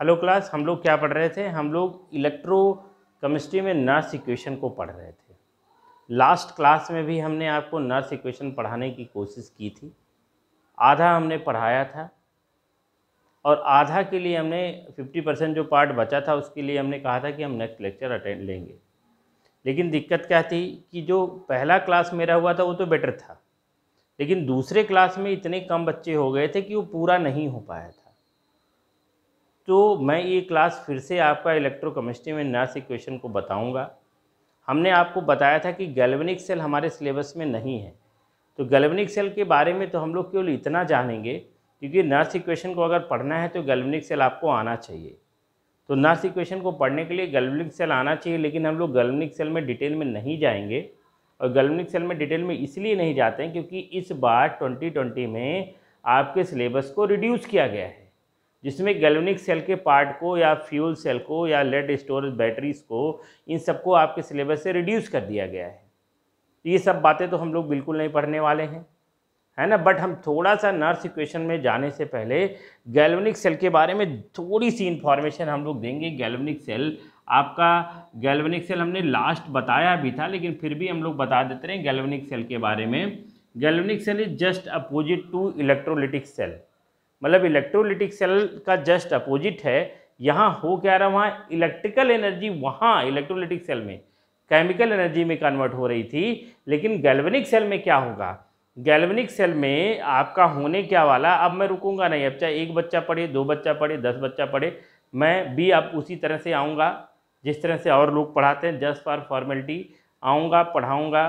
hello class हम लोग क्या पढ़ रहे थे हम लोग इलेक्ट्रो केमिस्ट्री में नर्स इक्वेशन को पढ़ रहे थे लास्ट क्लास में भी हमने आपको नर्स इक्वेशन पढ़ाने की कोशिश की थी आधा हमने पढ़ाया था और आधा के लिए हमने 50 परसेंट जो पार्ट बचा था उसके लिए हमने कहा था कि हम नेक्स्ट लेक्चर अटेंड लेंगे लेकिन दिक्कत क्या थी कि जो पहला क्लास मेरा हुआ था वो तो बेटर था लेकिन दूसरे क्लास में इतने कम बच्चे हो गए थे कि वो पूरा नहीं हो पाया था तो मैं ये क्लास फिर से आपका इलेक्ट्रोकेमिस्ट्री में नर्स इक्वेशन को बताऊंगा हमने आपको बताया था कि गैल्वेनिक सेल हमारे सिलेबस में नहीं है तो गैल्वेनिक सेल के बारे में तो हम लोग केवल इतना जानेंगे क्योंकि नर्स इक्वेशन को अगर पढ़ना है तो गैल्वेनिक सेल आपको आना चाहिए तो नर्स इक्वेशन को पढ़ने के लिए गैल्वेनिक सेल आना चाहिए लेकिन हम लोग गैल्वेनिक सेल में डिटेल में नहीं जाएंगे और गैल्वेनिक सेल में डिटेल में इसलिए नहीं जाते हैं क्योंकि इस बार 2020 में आपके सिलेबस को रिड्यूस किया गया है जिसमें गैल्वेनिक सेल के पार्ट को या फ्यूल सेल को या लेड स्टोरेज बैटरीज को इन सबको आपके सिलेबस से रिड्यूस कर दिया गया है तो ये सब बातें तो हम लोग बिल्कुल नहीं पढ़ने वाले हैं है ना बट हम थोड़ा सा नर्स इक्वेशन में जाने से पहले गैल्वेनिक सेल के बारे में थोड़ी सी इन्फॉर्मेशन हम लोग देंगे गैल्वेनिक सेल आपका गैल्वेनिक सेल हमने लास्ट बताया भी था लेकिन फिर भी हम लोग बता देते रहे गैल्वेनिक सेल के बारे में galvanic cell is just opposite to electrolytic cell मतलब इलेक्ट्रोलिटिक सेल का जस्ट अपोजिट है यहाँ हो क्या रहा वहाँ इलेक्ट्रिकल एनर्जी वहाँ इलेक्ट्रोलिटिक सेल में केमिकल एनर्जी में कन्वर्ट हो रही थी लेकिन गैल्वेनिक सेल में क्या होगा गैल्वेनिक सेल में आपका होने क्या वाला अब मैं रुकूंगा नहीं अब चाहे एक बच्चा पढ़े दो बच्चा पढ़े दस बच्चा पढ़े मैं भी अब उसी तरह से आऊँगा जिस तरह से और लोग पढ़ाते हैं जस्ट फॉर फॉर्मेलिटी आऊँगा पढ़ाऊँगा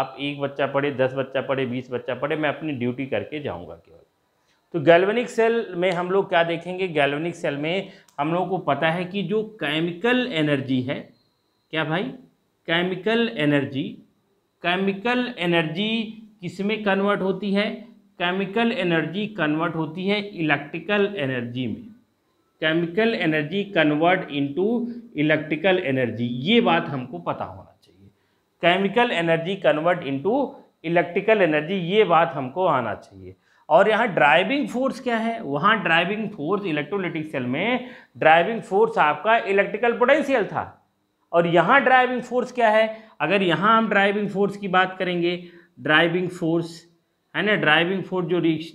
आप एक बच्चा पढ़े दस बच्चा पढ़े बीस बच्चा पढ़े मैं अपनी ड्यूटी करके जाऊँगा केवल तो गैल्वेनिक सेल में हम लोग क्या देखेंगे गैल्वेनिक सेल में हम लोगों को पता है कि जो केमिकल एनर्जी है क्या भाई केमिकल एनर्जी केमिकल एनर्जी किस में कन्वर्ट होती है केमिकल एनर्जी कन्वर्ट होती है इलेक्ट्रिकल एनर्जी में chemical energy convert into electrical energy ये बात हमको पता होना चाहिए chemical energy convert into electrical energy ये बात हमको आना चाहिए और यहाँ ड्राइविंग फोर्स क्या है वहाँ ड्राइविंग फोर्स इलेक्ट्रोलिटिक सेल में ड्राइविंग फोर्स आपका इलेक्ट्रिकल पोटेंशियल था और यहाँ ड्राइविंग फोर्स क्या है अगर यहाँ हम ड्राइविंग फोर्स की बात करेंगे ड्राइविंग फोर्स है ना ड्राइविंग फोर्स जो रिक्स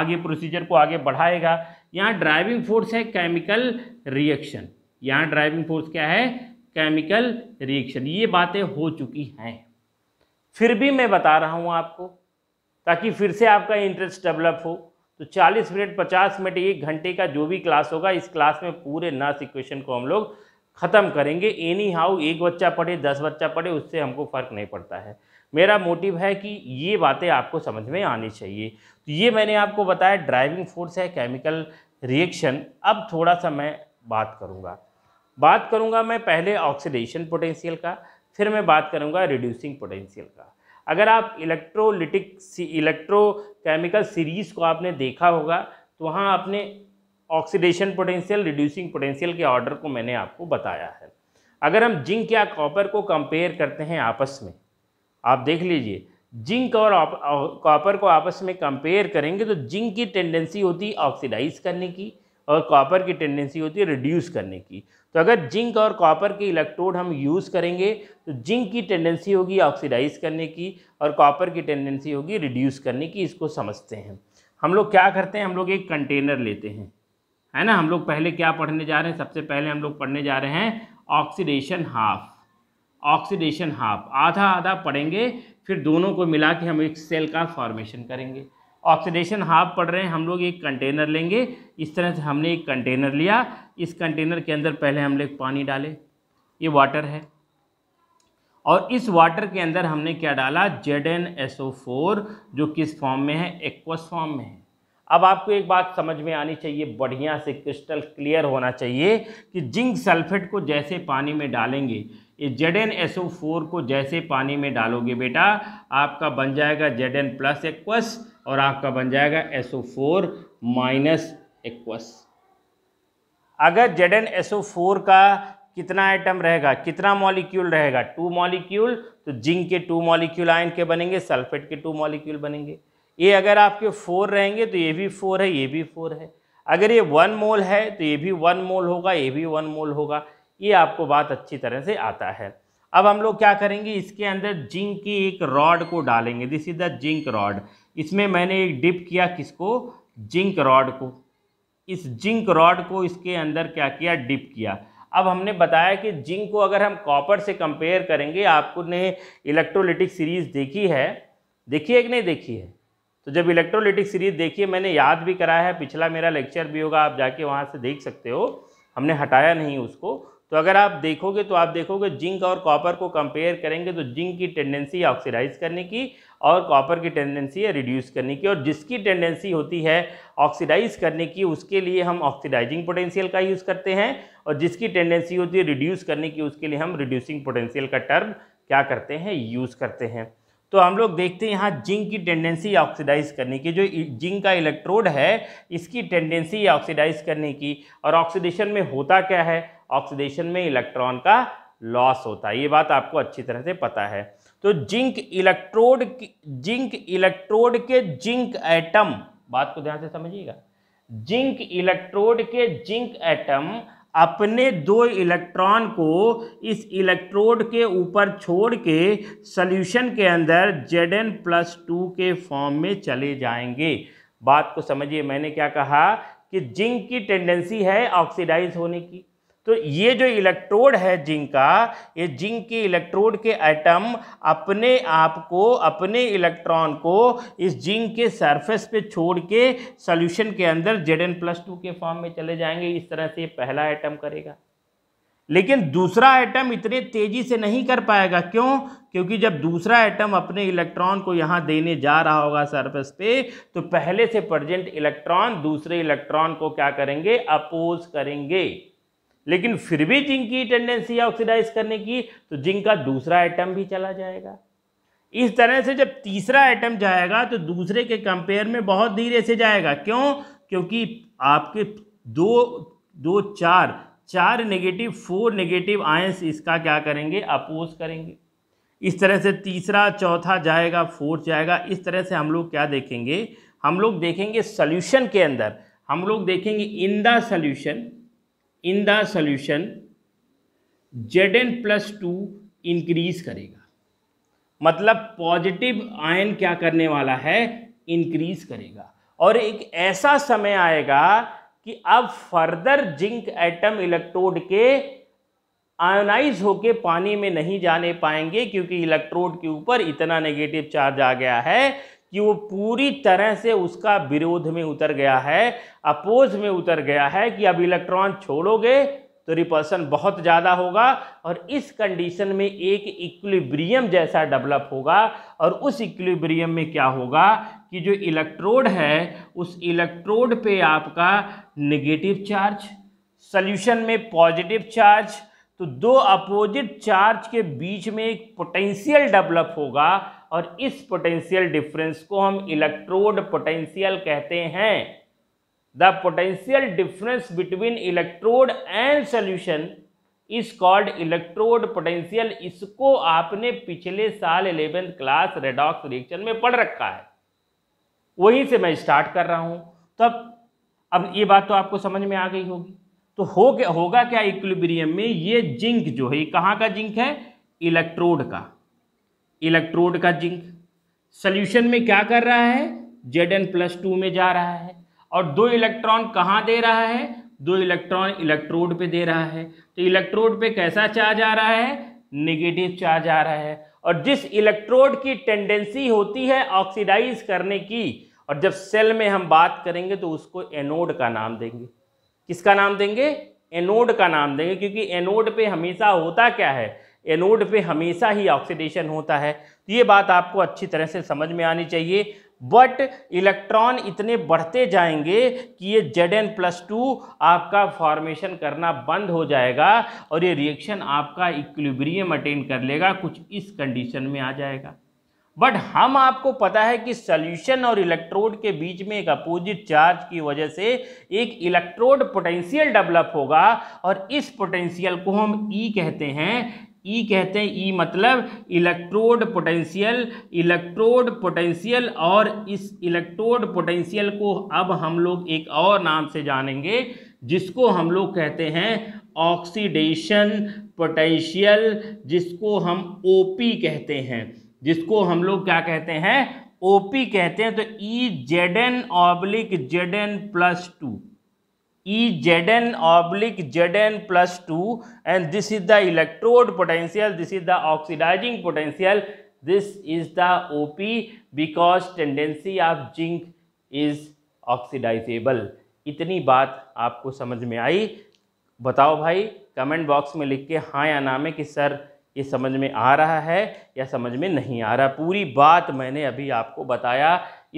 आगे प्रोसीजर को आगे बढ़ाएगा यहाँ ड्राइविंग फोर्स है केमिकल रिएक्शन यहाँ ड्राइविंग फोर्स क्या है केमिकल रिएक्शन ये बातें हो चुकी हैं फिर भी मैं बता रहा हूँ आपको ताकि फिर से आपका इंटरेस्ट डेवलप हो तो 40 मिनट 50 मिनट एक घंटे का जो भी क्लास होगा इस क्लास में पूरे नास इक्वेशन को हम लोग ख़त्म करेंगे एनी हाउ एक बच्चा पढ़े दस बच्चा पढ़े उससे हमको फ़र्क नहीं पड़ता है मेरा मोटिव है कि ये बातें आपको समझ में आनी चाहिए तो ये मैंने आपको बताया ड्राइविंग फोर्स है केमिकल रिएक्शन अब थोड़ा सा मैं बात करूँगा बात करूँगा मैं पहले ऑक्सीडेशन पोटेंशियल का फिर मैं बात करूँगा रिड्यूसिंग पोटेंशियल का अगर आप इलेक्ट्रोलिटिक इलेक्ट्रोकेमिकल सीरीज़ को आपने देखा होगा तो वहाँ आपने ऑक्सीडेशन पोटेंशियल रिड्यूसिंग पोटेंशियल के ऑर्डर को मैंने आपको बताया है अगर हम जिंक या कॉपर को कंपेयर करते हैं आपस में आप देख लीजिए जिंक और कॉपर को आपस में कंपेयर करेंगे तो जिंक की टेंडेंसी होती है ऑक्सीडाइज करने की और कॉपर की टेंडेंसी होती है रिड्यूस करने की तो अगर जिंक और कॉपर के इलेक्ट्रोड हम यूज़ करेंगे तो जिंक की टेंडेंसी होगी ऑक्सीडाइज करने की और कॉपर की टेंडेंसी होगी रिड्यूस करने की इसको समझते हैं हम लोग क्या करते हैं हम लोग एक कंटेनर लेते हैं है ना हम लोग पहले क्या पढ़ने जा रहे हैं सबसे पहले हम लोग पढ़ने जा रहे हैं ऑक्सीडेशन हाफ ऑक्सीडेशन हाफ आधा आधा पढ़ेंगे फिर दोनों को मिला के हम एक सेल का फॉर्मेशन करेंगे ऑक्सीडेशन हाफ पढ़ रहे हैं हम लोग एक कंटेनर लेंगे इस तरह से हमने एक कंटेनर लिया इस कंटेनर के अंदर पहले हम लोग पानी डाले ये वाटर है और इस वाटर के अंदर हमने क्या डाला Z N S O four जो किस फॉर्म में है एक्वस फॉर्म में है अब आपको एक बात समझ में आनी चाहिए बढ़िया से क्रिस्टल क्लियर होना चाहिए कि जिंक सल्फेट को जैसे पानी में डालेंगे ये Z N S O four को जैसे पानी में डालोगे बेटा आपका बन जाएगा जेड एन प्लस एक्वस और आपका बन जाएगा S O four minus aqueous अगर Z N S O four का कितना आइटम रहेगा कितना मॉलिक्यूल रहेगा टू मॉलिक्यूल तो जिंक के टू मॉलिक्यूल आयन के बनेंगे सल्फेट के टू मॉलिक्यूल बनेंगे ये अगर आपके फोर रहेंगे तो ये भी फोर है ये भी फोर है अगर ये वन मोल है तो ये भी वन मोल होगा ये भी वन मोल होगा ये आपको बात अच्छी तरह से आता है अब हम लोग क्या करेंगे इसके अंदर जिंक की एक रॉड को डालेंगे this is the zinc rod इसमें मैंने एक डिप किया किसको जिंक रॉड को इस जिंक रॉड को इसके अंदर क्या किया डिप किया अब हमने बताया कि जिंक को अगर हम कॉपर से कंपेयर करेंगे आपको ने इलेक्ट्रोलिटिक सीरीज़ देखी है देखी है कि नहीं देखी है तो जब इलेक्ट्रोलिटिक सीरीज देखिए मैंने याद भी कराया है पिछला मेरा लेक्चर भी होगा आप जाके वहाँ से देख सकते हो हमने हटाया नहीं उसको तो अगर आप देखोगे तो आप देखोगे जिंक और कॉपर को कंपेयर करेंगे तो जिंक की टेंडेंसी ऑक्सीडाइज करने की और कॉपर की टेंडेंसी है रिड्यूस करने की और जिसकी टेंडेंसी होती है ऑक्सीडाइज करने की उसके लिए हम ऑक्सीडाइजिंग पोटेंशियल का यूज़ करते हैं और जिसकी टेंडेंसी होती है रिड्यूस करने की उसके लिए हम रिड्यूसिंग पोटेंशियल का टर्म क्या करते हैं यूज़ करते हैं तो हम लोग देखते हैं यहाँ जिंक की टेंडेंसी ऑक्सीडाइज करने की जो जिंक का इलेक्ट्रोड है इसकी टेंडेंसी ऑक्सीडाइज करने की और ऑक्सीडेशन में होता क्या है ऑक्सीडेशन में इलेक्ट्रॉन का लॉस होता है ये बात आपको अच्छी तरह से पता है तो जिंक इलेक्ट्रोड जिंक इलेक्ट्रोड के जिंक एटम बात को ध्यान से समझिएगा जिंक इलेक्ट्रोड के जिंक एटम अपने दो इलेक्ट्रॉन को इस इलेक्ट्रोड के ऊपर छोड़ के सल्यूशन के अंदर जेड एन प्लस टू के फॉर्म में चले जाएंगे बात को समझिए मैंने क्या कहा कि जिंक की टेंडेंसी है ऑक्सीडाइज होने की तो ये जो इलेक्ट्रोड है जिंक का ये जिंक के इलेक्ट्रोड के आइटम अपने आप को अपने इलेक्ट्रॉन को इस जिंक के सरफेस पे छोड़ के सोल्यूशन के अंदर जेड एन प्लस टू के फॉर्म में चले जाएंगे इस तरह से पहला आइटम करेगा लेकिन दूसरा आइटम इतने तेज़ी से नहीं कर पाएगा क्यों क्योंकि जब दूसरा आइटम अपने इलेक्ट्रॉन को यहाँ देने जा रहा होगा सरफेस पे तो पहले से प्रजेंट इलेक्ट्रॉन दूसरे इलेक्ट्रॉन को क्या करेंगे अपोज करेंगे लेकिन फिर भी जिंक की टेंडेंसी है ऑक्सीडाइज करने की तो जिंक का दूसरा आइटम भी चला जाएगा इस तरह से जब तीसरा आइटम जाएगा तो दूसरे के कंपेयर में बहुत धीरे से जाएगा क्यों क्योंकि आपके दो दो चार चार नेगेटिव फोर नेगेटिव आयंस इसका क्या करेंगे अपोज करेंगे इस तरह से तीसरा चौथा जाएगा फोर्थ जाएगा इस तरह से हम लोग क्या देखेंगे हम लोग देखेंगे सोल्यूशन के अंदर हम लोग देखेंगे in the solution in the solution Z N plus two increase करेगा मतलब पॉजिटिव आयन क्या करने वाला है इंक्रीज करेगा और एक ऐसा समय आएगा कि अब फर्दर जिंक एटम इलेक्ट्रोड के आयोनाइज होके पानी में नहीं जाने पाएंगे क्योंकि इलेक्ट्रोड के ऊपर इतना नेगेटिव चार्ज आ गया है कि वो पूरी तरह से उसका विरोध में उतर गया है अपोज में उतर गया है कि अब इलेक्ट्रॉन छोड़ोगे तो रिपल्सन बहुत ज़्यादा होगा और इस कंडीशन में एक इक्विलिब्रियम जैसा डेवलप होगा और उस इक्विलिब्रियम में क्या होगा कि जो इलेक्ट्रोड है उस इलेक्ट्रोड पे आपका नेगेटिव चार्ज सल्यूशन में पॉजिटिव चार्ज तो दो अपोजिट चार्ज के बीच में एक पोटेंशियल डेवलप होगा और इस पोटेंशियल डिफरेंस को हम इलेक्ट्रोड पोटेंशियल कहते हैं the potential difference between electrode and solution is called electrode potential इसको आपने पिछले साल इलेवेंथ क्लास रेडॉक्स रिएक्शन में पढ़ रखा है वहीं से मैं स्टार्ट कर रहा हूं तो अब अब ये बात तो आपको समझ में आ गई होगी तो हो गया होगा क्या इक्विलिब्रियम में ये जिंक जो है कहाँ का जिंक है इलेक्ट्रोड का इलेक्ट्रोड का जिंक सोल्यूशन में क्या कर रहा है जेड एन प्लस टू में जा रहा है और दो इलेक्ट्रॉन कहाँ दे रहा है दो इलेक्ट्रॉन इलेक्ट्रोड पे दे रहा है तो इलेक्ट्रोड पे कैसा चार्ज आ रहा है नेगेटिव चार्ज आ रहा है और जिस इलेक्ट्रोड की टेंडेंसी होती है ऑक्सीडाइज करने की और जब सेल में हम बात करेंगे तो उसको एनोड का नाम देंगे किसका नाम देंगे एनोड का नाम देंगे क्योंकि एनोड पे हमेशा होता क्या है एनोड पे हमेशा ही ऑक्सीडेशन होता है तो ये बात आपको अच्छी तरह से समझ में आनी चाहिए बट इलेक्ट्रॉन इतने बढ़ते जाएंगे कि ये जेड एन प्लस टू आपका फॉर्मेशन करना बंद हो जाएगा और ये रिएक्शन आपका इक्विब्रियम अटेन कर लेगा कुछ इस कंडीशन में आ जाएगा बट हम आपको पता है कि सॉल्यूशन और इलेक्ट्रोड के बीच में एक अपोजिट चार्ज की वजह से एक इलेक्ट्रोड पोटेंशियल डेवलप होगा और इस पोटेंशियल को हम ई e कहते हैं ई e कहते हैं ई e मतलब इलेक्ट्रोड पोटेंशियल इलेक्ट्रोड पोटेंशियल और इस इलेक्ट्रोड पोटेंशियल को अब हम लोग एक और नाम से जानेंगे जिसको हम लोग कहते हैं ऑक्सीडेशन पोटेंशियल जिसको हम ओपी कहते हैं जिसको हम लोग क्या कहते हैं ओपी कहते हैं तो E Z N oblique Z N plus two E Z N oblique Z N plus two and this is the electrode potential this is the oxidising potential this is the O P because tendency of zinc is oxidisable इतनी बात आपको समझ में आई बताओ भाई comment box में लिख के हाँ या नाम है कि सर ये समझ में आ रहा है या समझ में नहीं आ रहा पूरी बात मैंने अभी आपको बताया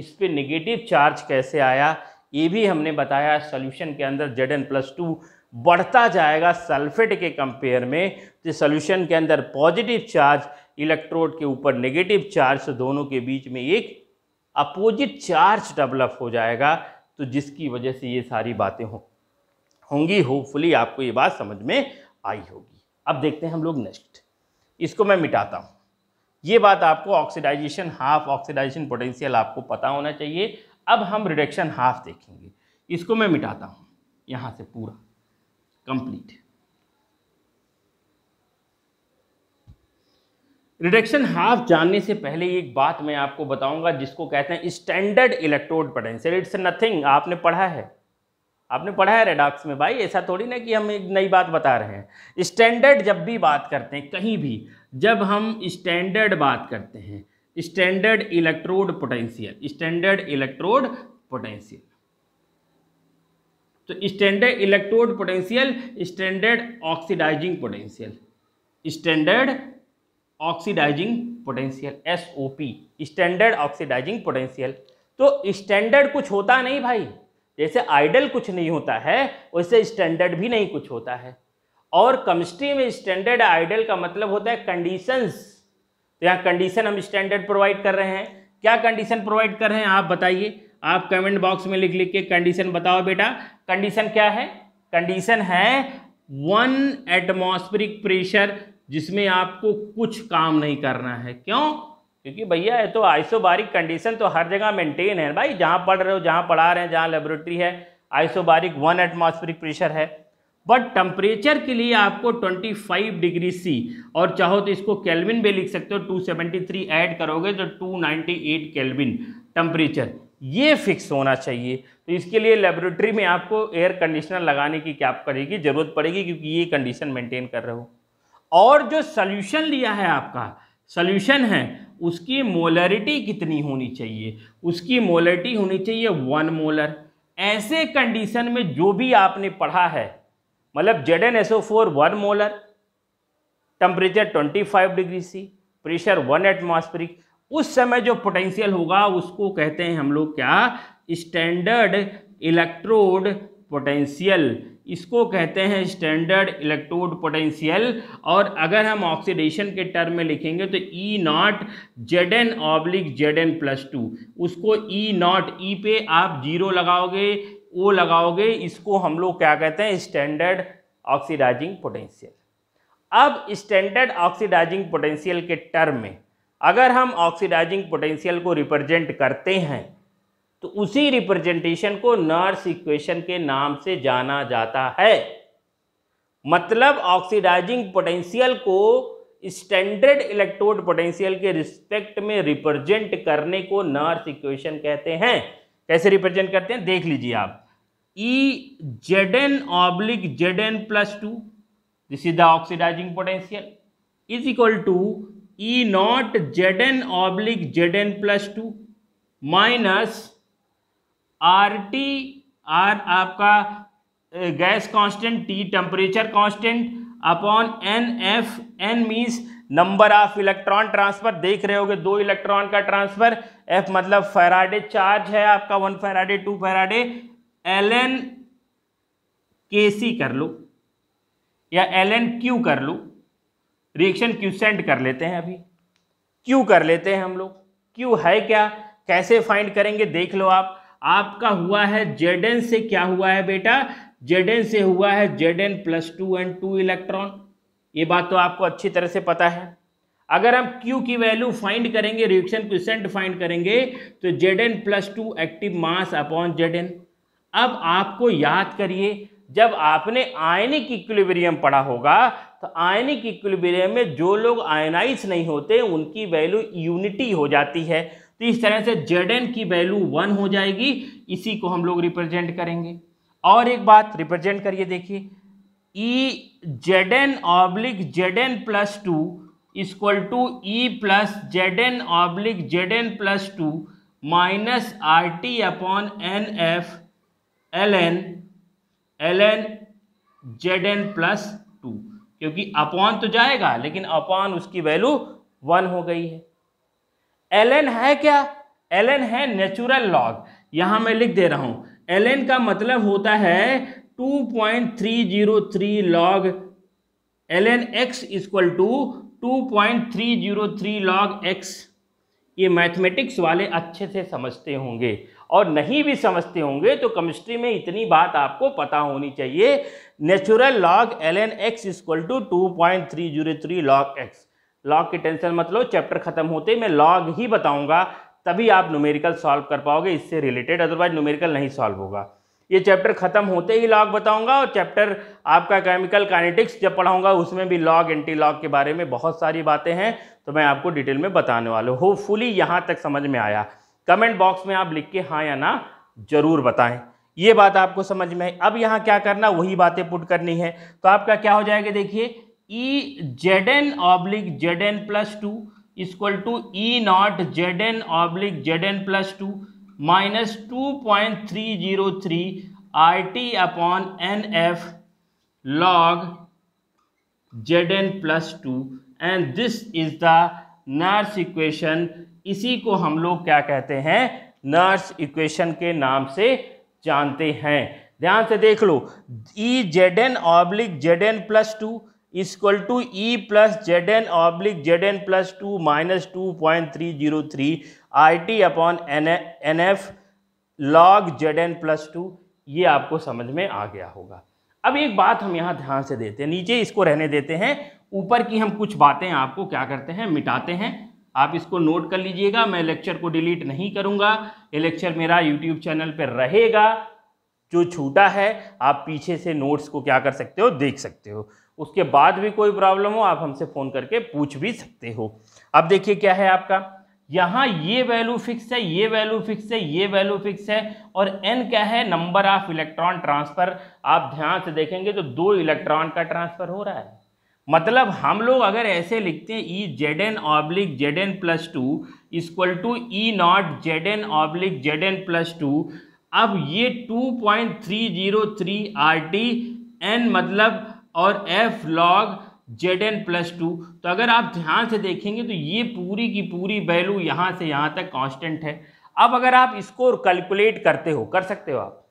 इस पर निगेटिव चार्ज कैसे आया ये भी हमने बताया सोल्यूशन के अंदर जेड एन प्लस टू बढ़ता जाएगा सल्फेट के कंपेयर में तो सोल्यूशन के अंदर पॉजिटिव चार्ज इलेक्ट्रोड के ऊपर नेगेटिव चार्ज तो दोनों के बीच में एक अपोजिट चार्ज डेवलप हो जाएगा तो जिसकी वजह से ये सारी बातें हों होंगी होपफुली आपको ये बात समझ में आई होगी अब देखते हैं हम लोग नेक्स्ट इसको मैं मिटाता हूँ ये बात आपको ऑक्सीडाइजेशन हाफ ऑक्सीडाइजेशन पोटेंशियल आपको पता होना चाहिए अब हम रिडक्शन हाफ देखेंगे इसको मैं मिटाता हूँ यहाँ से पूरा कंप्लीट रिडक्शन हाफ जानने से पहले एक बात मैं आपको बताऊंगा जिसको कहते हैं standard electrode potential it's nothing आपने पढ़ा है आपने पढ़ा है रेडॉक्स में भाई ऐसा थोड़ी ना कि हम एक नई बात बता रहे हैं स्टैंडर्ड जब भी बात करते हैं कहीं भी जब हम स्टैंडर्ड बात करते हैं standard electrode potential standard electrode potential तो standard electrode potential standard oxidising potential standard oxidising potential S O P standard oxidising potential तो स्टैंडर्ड कुछ होता नहीं भाई जैसे आइडल कुछ नहीं होता है वैसे स्टैंडर्ड भी नहीं कुछ होता है और केमिस्ट्री में स्टैंडर्ड आइडल का मतलब होता है कंडीशंस तो यहाँ कंडीशन हम स्टैंडर्ड प्रोवाइड कर रहे हैं क्या कंडीशन प्रोवाइड कर रहे हैं आप बताइए आप कमेंट बॉक्स में लिख लिख के कंडीशन बताओ बेटा कंडीशन क्या है कंडीशन है वन एटमोस्फिरिक प्रेशर जिसमें आपको कुछ काम नहीं करना है क्यों क्योंकि भैया ये तो आइसोबारिक कंडीशन तो हर जगह मेंटेन है भाई जहाँ पढ़ रहे हो जहाँ पढ़ा रहे हैं जहाँ लेबोरेटरी है आइसोबारिक वन एटमोस्फिरिक प्रेशर है बट टेम्परेचर के लिए आपको 25 डिग्री सी और चाहो तो इसको कैलविन भी लिख सकते हो 273 ऐड करोगे तो 298 कैलविन टेम्परेचर ये फिक्स होना चाहिए तो इसके लिए लेबोरेटरी में आपको एयर कंडीशनर लगाने की क्या पड़ेगी जरूरत पड़ेगी क्योंकि ये कंडीशन मेंटेन कर रहे हो और जो सोल्यूशन लिया है आपका सोल्यूशन है उसकी मोलरिटी कितनी होनी चाहिए उसकी मोलरिटी होनी चाहिए वन मोलर ऐसे कंडीशन में जो भी आपने पढ़ा है मतलब Z N S O four one molar temperature twenty five degree C pressure one atmospheric उस समय जो पोटेंशियल होगा उसको कहते हैं हम लोग क्या स्टैंडर्ड इलेक्ट्रोड पोटेंशियल इसको कहते हैं स्टैंडर्ड इलेक्ट्रोड पोटेंशियल और अगर हम ऑक्सीडेशन के टर्म में लिखेंगे तो E naught Z N oblique Z N plus two उसको ई नॉट ई पे आप जीरो लगाओगे वो लगाओगे इसको हम लोग क्या कहते हैं स्टैंडर्ड ऑक्सीडाइजिंग पोटेंशियल अब स्टैंडर्ड ऑक्सीडाइजिंग पोटेंशियल के टर्म में अगर हम ऑक्सीडाइजिंग पोटेंशियल को रिप्रेजेंट करते हैं तो उसी रिप्रेजेंटेशन को नर्स इक्वेशन के नाम से जाना जाता है मतलब ऑक्सीडाइजिंग पोटेंशियल को स्टैंडर्ड इलेक्ट्रोड पोटेंशियल के रिस्पेक्ट में रिप्रेजेंट करने को नर्स इक्वेशन कहते हैं कैसे रिप्रेजेंट करते हैं देख लीजिए आप E Z N oblique Z N plus two this is the oxidising potential is equal to E naught Z N oblique Z N plus two minus R T R आपका gas constant T temperature constant upon N F N means number of electron transfer देख रहे होगे दो electron का transfer F मतलब Faraday charge है आपका one Faraday two Faraday L N K C कर लो या एल एन क्यू कर लो रिएक्शन क्यू सेंड कर लेते हैं अभी क्यू कर लेते हैं हम लोग क्यू है क्या कैसे फाइंड करेंगे देख लो आप आपका हुआ है जेड एन से क्या हुआ है बेटा जेड एन से हुआ है Z N plus two and two electron ये बात तो आपको अच्छी तरह से पता है अगर हम Q की वैल्यू फाइंड करेंगे रिएक्शन क्वेश्चन फाइंड करेंगे तो Z N plus two active mass upon Z N अब आपको याद करिए जब आपने आयनिक इक्विलिब्रियम पढ़ा होगा तो आयनिक इक्विलिब्रियम में जो लोग आयनाइज नहीं होते उनकी वैल्यू यूनिटी हो जाती है तो इस तरह से जेड एन की वैल्यू वन हो जाएगी इसी को हम लोग रिप्रेजेंट करेंगे और एक बात रिप्रेजेंट करिए देखिए E Z N oblique Z N plus two equal to E plus Z N oblique Z N plus two minus R T upon N F L N L N Z N plus two क्योंकि upon तो जाएगा लेकिन upon उसकी value one हो गई है L N है क्या एल एन है नेचुरल लॉग यहां मैं लिख दे रहा हूं एल एन का मतलब होता है 2.303 log ln x equal to 2.303 log x ये मैथमेटिक्स वाले अच्छे से समझते होंगे और नहीं भी समझते होंगे तो केमिस्ट्री में इतनी बात आपको पता होनी चाहिए natural log L N X equal to two point three zero three log X log की टेंशन मतलब चैप्टर खत्म होते मैं लॉग ही बताऊंगा तभी आप न्यूमेरिकल सॉल्व कर पाओगे इससे रिलेटेड अदरवाइज न्यूमेरिकल नहीं सॉल्व होगा ये चैप्टर ख़त्म होते ही लॉग बताऊंगा और चैप्टर आपका केमिकल काइनेटिक्स जब पढ़ाऊंगा उसमें भी लॉग एंटी लॉग के बारे में बहुत सारी बातें हैं तो मैं आपको डिटेल में बताने वाला हूँ होपफुली यहाँ तक समझ में आया कमेंट बॉक्स में आप लिख के हाँ या ना ज़रूर बताएं ये बात आपको समझ में आई अब यहाँ क्या करना वही बातें पुट करनी है तो आपका क्या हो जाएगा देखिए E Z N oblique Z N plus two equal to E naught Z N oblique Z N plus two minus two point three zero three R T upon N F Z N plus two and this is the Nernst equation इसी को हम लोग क्या कहते हैं Nernst equation के नाम से जानते हैं ध्यान से देख लो E Z N oblique Z N plus two equal to E plus Z N oblique Z N plus two minus two point three zero three I T upon N N F log Z N plus two ये आपको समझ में आ गया होगा अब एक बात हम यहाँ ध्यान से देते हैं नीचे इसको रहने देते हैं ऊपर की हम कुछ बातें आपको क्या करते हैं मिटाते हैं आप इसको नोट कर लीजिएगा मैं लेक्चर को डिलीट नहीं करूँगा ये लेक्चर मेरा यूट्यूब चैनल पर रहेगा जो छूटा है आप पीछे से नोट्स को क्या कर सकते हो देख सकते हो उसके बाद भी कोई प्रॉब्लम हो आप हमसे फ़ोन करके पूछ भी सकते हो अब देखिए क्या है आपका यहाँ ये वैल्यू फिक्स है ये वैल्यू फिक्स है ये वैल्यू फिक्स है और n क्या है नंबर ऑफ इलेक्ट्रॉन ट्रांसफर आप ध्यान से देखेंगे तो दो इलेक्ट्रॉन का ट्रांसफर हो रहा है मतलब हम लोग अगर ऐसे लिखते हैं E Z N oblique Z N plus two equal to E naught Z N oblique Z N plus two अब ये two point three zero three R T N मतलब और F log Z N plus two तो अगर आप ध्यान से देखेंगे तो ये पूरी की पूरी वैल्यू यहाँ से यहाँ तक कांस्टेंट है अब अगर आप इसको कैलकुलेट करते हो कर सकते हो आप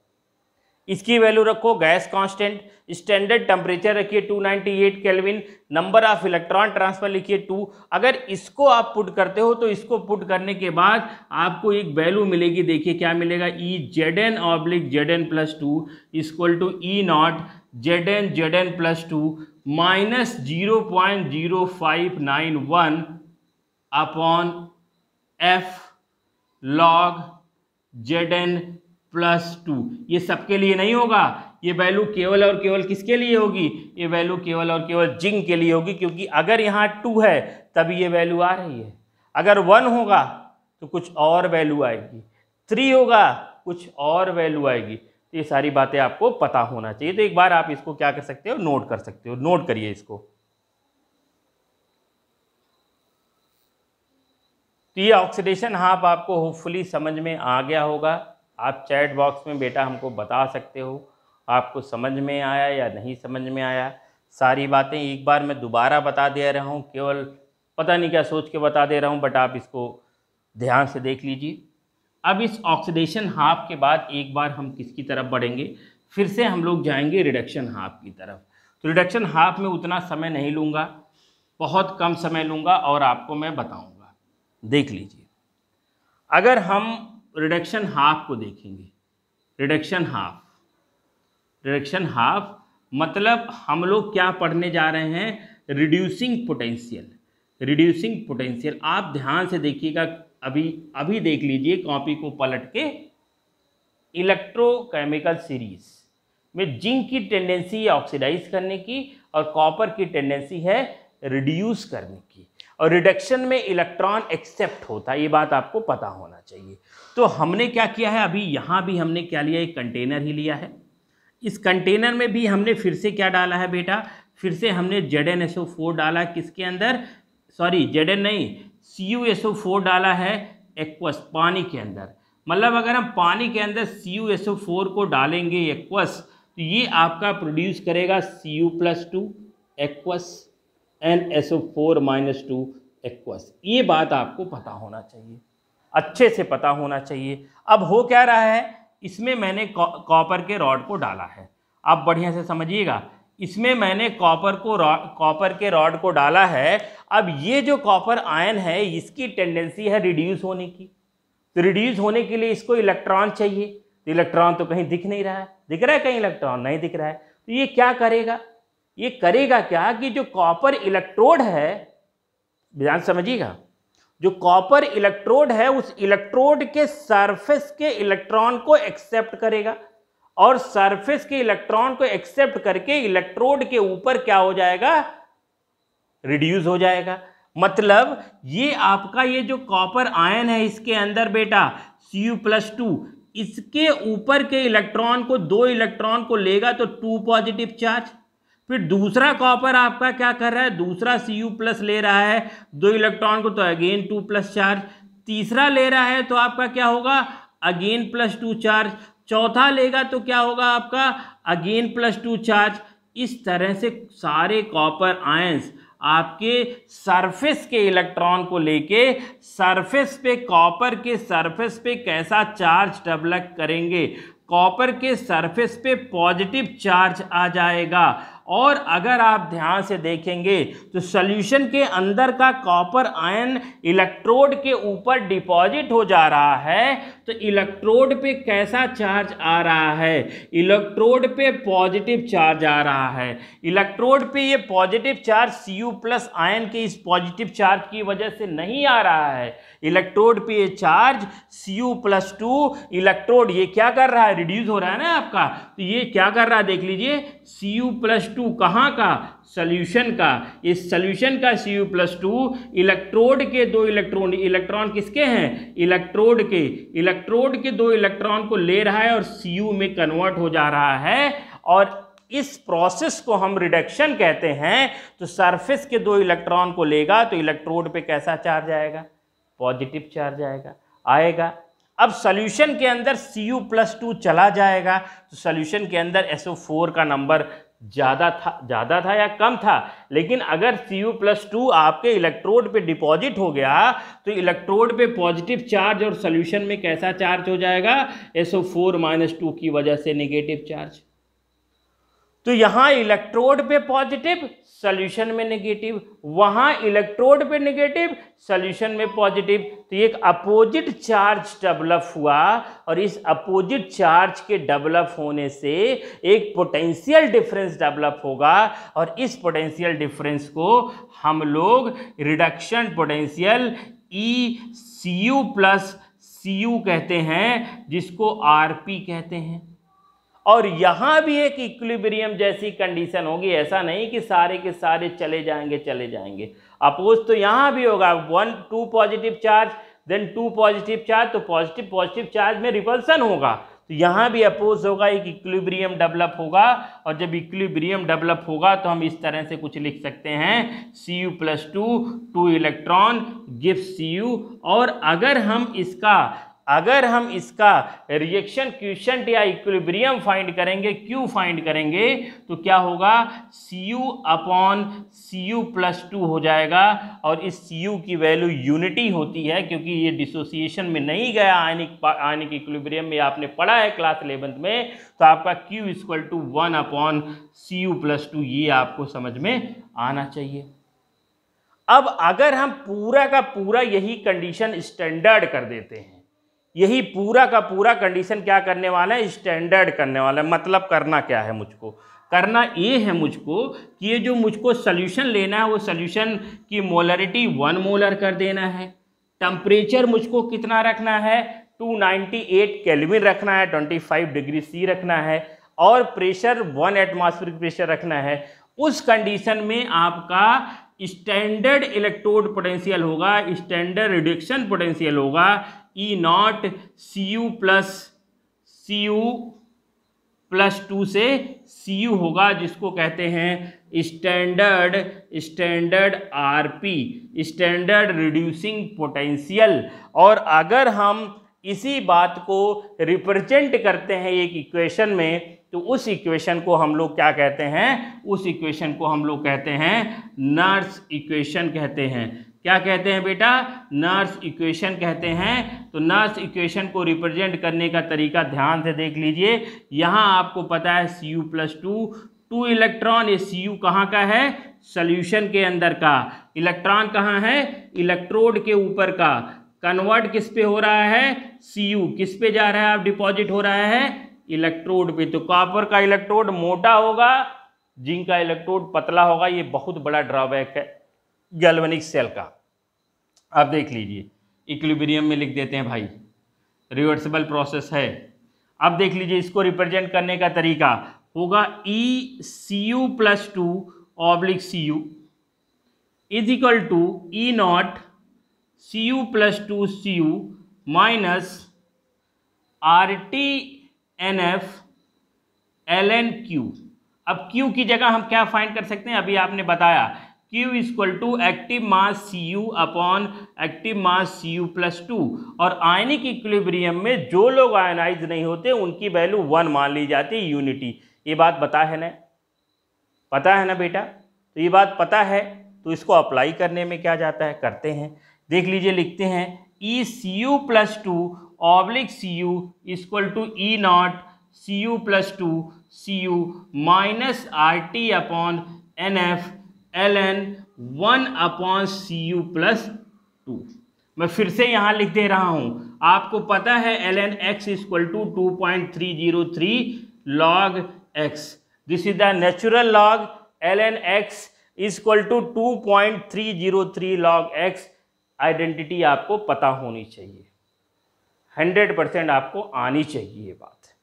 इसकी वैल्यू रखो गैस कांस्टेंट स्टैंडर्ड टेम्परेचर रखिए 298 kelvin number of electron transfer लिखिए टू अगर इसको आप पुट करते हो तो इसको पुट करने के बाद आपको एक वैल्यू मिलेगी देखिए क्या मिलेगा E Z N oblique Z N plus two equal to E naught Z N Z N plus two minus zero point zero five nine one upon F log Z N plus two ये सबके लिए नहीं होगा ये value केवल और केवल किसके लिए होगी ये वैल्यू केवल और केवल जिंग के लिए होगी क्योंकि अगर यहाँ टू है तभी ये वैल्यू आ रही है अगर वन होगा तो कुछ और वैल्यू आएगी थ्री होगा कुछ और वैल्यू आएगी ये सारी बातें आपको पता होना चाहिए तो एक बार आप इसको क्या कर सकते हो नोट कर सकते हो नोट करिए इसको तो ये ऑक्सीडेशन हाफ आपको होपफुली समझ में आ गया होगा आप चैट बॉक्स में बेटा हमको बता सकते हो आपको समझ में आया या नहीं समझ में आया सारी बातें एक बार मैं दोबारा बता दे रहा हूँ केवल पता नहीं क्या सोच के बता दे रहा हूँ बट आप इसको ध्यान से देख लीजिए अब इस ऑक्सीडेशन हाफ के बाद एक बार हम किसकी तरफ बढ़ेंगे फिर से हम लोग जाएंगे रिडक्शन हाफ की तरफ तो रिडक्शन हाफ में उतना समय नहीं लूँगा बहुत कम समय लूँगा और आपको मैं बताऊँगा देख लीजिए अगर हम रिडक्शन हाफ को देखेंगे रिडक्शन हाफ रिडक्शन हाफ मतलब हम लोग क्या पढ़ने जा रहे हैं रिड्यूसिंग पोटेंशियल रिड्यूसिंग पोटेंशियल आप ध्यान से देखिएगा अभी अभी देख लीजिए कॉपी को पलट के इलेक्ट्रोकेमिकल सीरीज में जिंक की टेंडेंसी है ऑक्सीडाइज करने की और कॉपर की टेंडेंसी है रिड्यूस करने की और रिडक्शन में इलेक्ट्रॉन एक्सेप्ट होता है ये बात आपको पता होना चाहिए तो हमने क्या किया है अभी यहाँ भी हमने क्या लिया एक कंटेनर ही लिया है इस कंटेनर में भी हमने फिर से क्या डाला है बेटा फिर से हमने Z N S O four डाला किसके अंदर सॉरी जेड एन नहीं C U S O four डाला है एक्वस पानी के अंदर मतलब अगर हम पानी के अंदर C U S O four को डालेंगे एक्वस तो ये आपका प्रोड्यूस करेगा C U plus two aqueous N S O four minus two aqueous ये बात आपको पता होना चाहिए अच्छे से पता होना चाहिए अब हो क्या रहा है इसमें मैंने कॉपर के रॉड को डाला है आप बढ़िया से समझिएगा इसमें मैंने कॉपर को कॉपर के रॉड को डाला है अब ये जो कॉपर आयन है इसकी टेंडेंसी है रिड्यूस होने की तो रिड्यूस होने के लिए इसको इलेक्ट्रॉन चाहिए तो इलेक्ट्रॉन तो कहीं दिख नहीं रहा है दिख रहा है कहीं इलेक्ट्रॉन नहीं दिख रहा है तो ये क्या करेगा ये करेगा क्या कि जो कॉपर इलेक्ट्रोड है ध्यान समझिएगा जो कॉपर इलेक्ट्रोड है उस इलेक्ट्रोड के सरफेस के इलेक्ट्रॉन को एक्सेप्ट करेगा और सरफेस के इलेक्ट्रॉन को एक्सेप्ट करके इलेक्ट्रोड के ऊपर क्या हो जाएगा रिड्यूस हो जाएगा मतलब ये आपका ये जो कॉपर आयन है इसके अंदर बेटा सी यू प्लस टू इसके ऊपर के इलेक्ट्रॉन को दो इलेक्ट्रॉन को लेगा तो टू पॉजिटिव चार्ज फिर दूसरा कॉपर आपका क्या कर रहा है दूसरा सी यू प्लस ले रहा है दो इलेक्ट्रॉन को तो अगेन टू प्लस चार्ज तीसरा ले रहा है तो आपका क्या होगा अगेन प्लस टू चार्ज चौथा लेगा तो क्या होगा आपका अगेन प्लस टू चार्ज इस तरह से सारे कॉपर आयंस आपके सरफेस के इलेक्ट्रॉन को लेके सरफेस पे कॉपर के सरफेस पे कैसा चार्ज डेवलप करेंगे कॉपर के सरफेस पे पॉजिटिव चार्ज आ जाएगा और अगर आप ध्यान से देखेंगे तो सॉल्यूशन के अंदर का कॉपर आयन इलेक्ट्रोड के ऊपर डिपॉजिट हो जा रहा है तो इलेक्ट्रोड पे कैसा चार्ज आ रहा है इलेक्ट्रोड पे पॉजिटिव चार्ज आ रहा है इलेक्ट्रोड पे ये positive charge C U plus ion के इस पॉजिटिव चार्ज की वजह से नहीं आ रहा है इलेक्ट्रोड पे ये charge C U plus two electrode ये क्या कर रहा है रिड्यूस हो रहा है ना आपका तो ये क्या कर रहा है देख लीजिए सी यू प्लस टू कहाँ का सोल्यूशन का इस सोल्यूशन का C U plus two electrode के दो इलेक्ट्रॉन इलेक्ट्रॉन किसके हैं इलेक्ट्रोड के इलेक्ट्रोड के दो इलेक्ट्रॉन को ले रहा है और सी यू में कन्वर्ट हो जा रहा है और इस प्रोसेस को हम रिडक्शन कहते हैं तो सरफेस के दो इलेक्ट्रॉन को लेगा तो इलेक्ट्रोड पे कैसा चार्ज आएगा पॉजिटिव चार्ज आएगा आएगा अब सॉल्यूशन के अंदर Cu प्लस टू चला जाएगा तो सॉल्यूशन के अंदर SO4 का नंबर ज़्यादा था ज़्यादा था या कम था लेकिन अगर सी यू प्लस टू आपके इलेक्ट्रोड पे डिपॉजिट हो गया तो इलेक्ट्रोड पे पॉजिटिव चार्ज और सोल्यूशन में कैसा चार्ज हो जाएगा एसओ फोर माइनस टू की वजह से निगेटिव चार्ज तो यहाँ इलेक्ट्रोड पे पॉजिटिव सोल्यूशन में नेगेटिव वहाँ इलेक्ट्रोड पे नेगेटिव सोल्यूशन में पॉजिटिव तो एक अपोजिट चार्ज डेवलप हुआ और इस अपोजिट चार्ज के डेवलप होने से एक पोटेंशियल डिफरेंस डेवलप होगा और इस पोटेंशियल डिफरेंस को हम लोग reduction potential E C U plus C U कहते हैं जिसको आर पी कहते हैं और यहाँ भी एक इक्विलिब्रियम जैसी कंडीशन होगी ऐसा नहीं कि सारे के सारे चले जाएंगे चले जाएंगे अपोज तो यहाँ भी होगा one two positive charge then two positive charge तो पॉजिटिव पॉजिटिव चार्ज में रिपल्सन होगा तो यहाँ भी अपोज होगा एक इक्विलिब्रियम डेवलप होगा और जब इक्विलिब्रियम डेवलप होगा तो हम इस तरह से कुछ लिख सकते हैं C U plus two two electron gift C U और अगर हम इसका अगर हम इसका रिएक्शन क्यूशंट या इक्विलिब्रियम फाइंड करेंगे क्यू फाइंड करेंगे तो क्या होगा C U upon C U plus two हो जाएगा और इस सी यू की वैल्यू यूनिटी होती है क्योंकि ये डिसोसिएशन में नहीं गया आयनिक आयनिक इक्विलिब्रियम में आपने पढ़ा है क्लास इलेवंथ में तो आपका Q equal to one upon C U plus two ये आपको समझ में आना चाहिए अब अगर हम पूरा का पूरा यही कंडीशन स्टैंडर्ड कर देते हैं यही पूरा का पूरा कंडीशन क्या करने वाला है स्टैंडर्ड करने वाला है मतलब करना क्या है मुझको करना ये है मुझको कि ये जो मुझको सोल्यूशन लेना है वो सोल्यूशन की मोलरिटी वन मोलर कर देना है टम्परेचर मुझको कितना रखना है 298 नाइन्टी रखना है 25 डिग्री सी रखना है और प्रेशर वन एटमॉस्फेरिक प्रेशर रखना है उस कंडीशन में आपका स्टैंडर्ड इलेक्ट्रोड पोटेंशियल होगा स्टैंडर्ड रिडक्शन पोटेंशियल होगा E naught C U plus C U plus two से सी यू होगा जिसको कहते हैं standard standard R P standard reducing potential और अगर हम इसी बात को रिप्रेजेंट करते हैं एक इक्वेशन में तो उस इक्वेशन को हम लोग क्या कहते हैं उस इक्वेशन को हम लोग कहते हैं नर्स इक्वेशन कहते हैं क्या कहते हैं बेटा नर्स इक्वेशन कहते हैं तो नर्स इक्वेशन को रिप्रेजेंट करने का तरीका ध्यान से देख लीजिए यहाँ आपको पता है C U plus two two electron ये सी यू कहाँ का है सल्यूशन के अंदर का इलेक्ट्रॉन कहाँ है इलेक्ट्रोड के ऊपर का कन्वर्ट किस पे हो रहा है सी यू किस पे जा रहा है आप डिपॉजिट हो रहा है इलेक्ट्रोड पे तो कॉपर का इलेक्ट्रोड मोटा होगा जिंक का इलेक्ट्रोड पतला होगा ये बहुत बड़ा ड्रॉबैक है गैल्वेनिक सेल का आप देख लीजिए इक्लिबेरियम में लिख देते हैं भाई रिवर्सिबल प्रोसेस है अब देख लीजिए इसको रिप्रेजेंट करने का तरीका होगा E C U plus two oblique C U is equal to E naught C U plus two C U minus R T N F L N Q अब क्यू की जगह हम क्या फाइंड कर सकते हैं अभी आपने बताया Q equal to active mass C U upon active mass C U plus two और आयनिक इक्विलिब्रियम में जो लोग आयनाइज नहीं होते उनकी वैल्यू वन मान ली जाती है यूनिटी ये बात पता है ना पता है ना बेटा तो ये बात पता है तो इसको अप्लाई करने में क्या जाता है करते हैं देख लीजिए लिखते हैं E C U plus two oblique C U equal to E naught C U plus two C U minus R T upon N F L N one upon C U plus two मैं फिर से यहाँ लिख दे रहा हूँ आपको पता है L N X equal to two point three zero three log X this is the natural log L N X equal to two point three zero three log X identity आपको पता होनी चाहिए हंड्रेड परसेंट आपको आनी चाहिए ये बात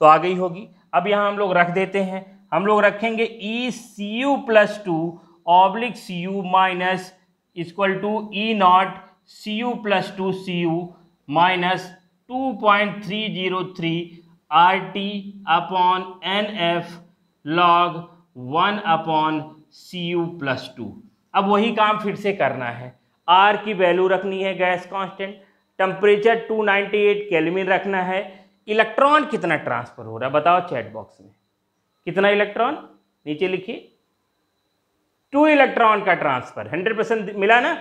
तो आ गई होगी अब यहाँ हम लोग रख देते हैं हम लोग रखेंगे E C U plus two oblique C U minus equal to E naught C U plus two C U minus two point three zero three R T upon N F log one upon C U plus two अब वही काम फिर से करना है are की value रखनी है गैस कांस्टेंट टेम्परेचर 298 केल्विन रखना है इलेक्ट्रॉन कितना ट्रांसफर हो रहा है बताओ चैट बॉक्स में कितना इलेक्ट्रॉन नीचे लिखिए टू इलेक्ट्रॉन का ट्रांसफर हंड्रेड परसेंट मिला ना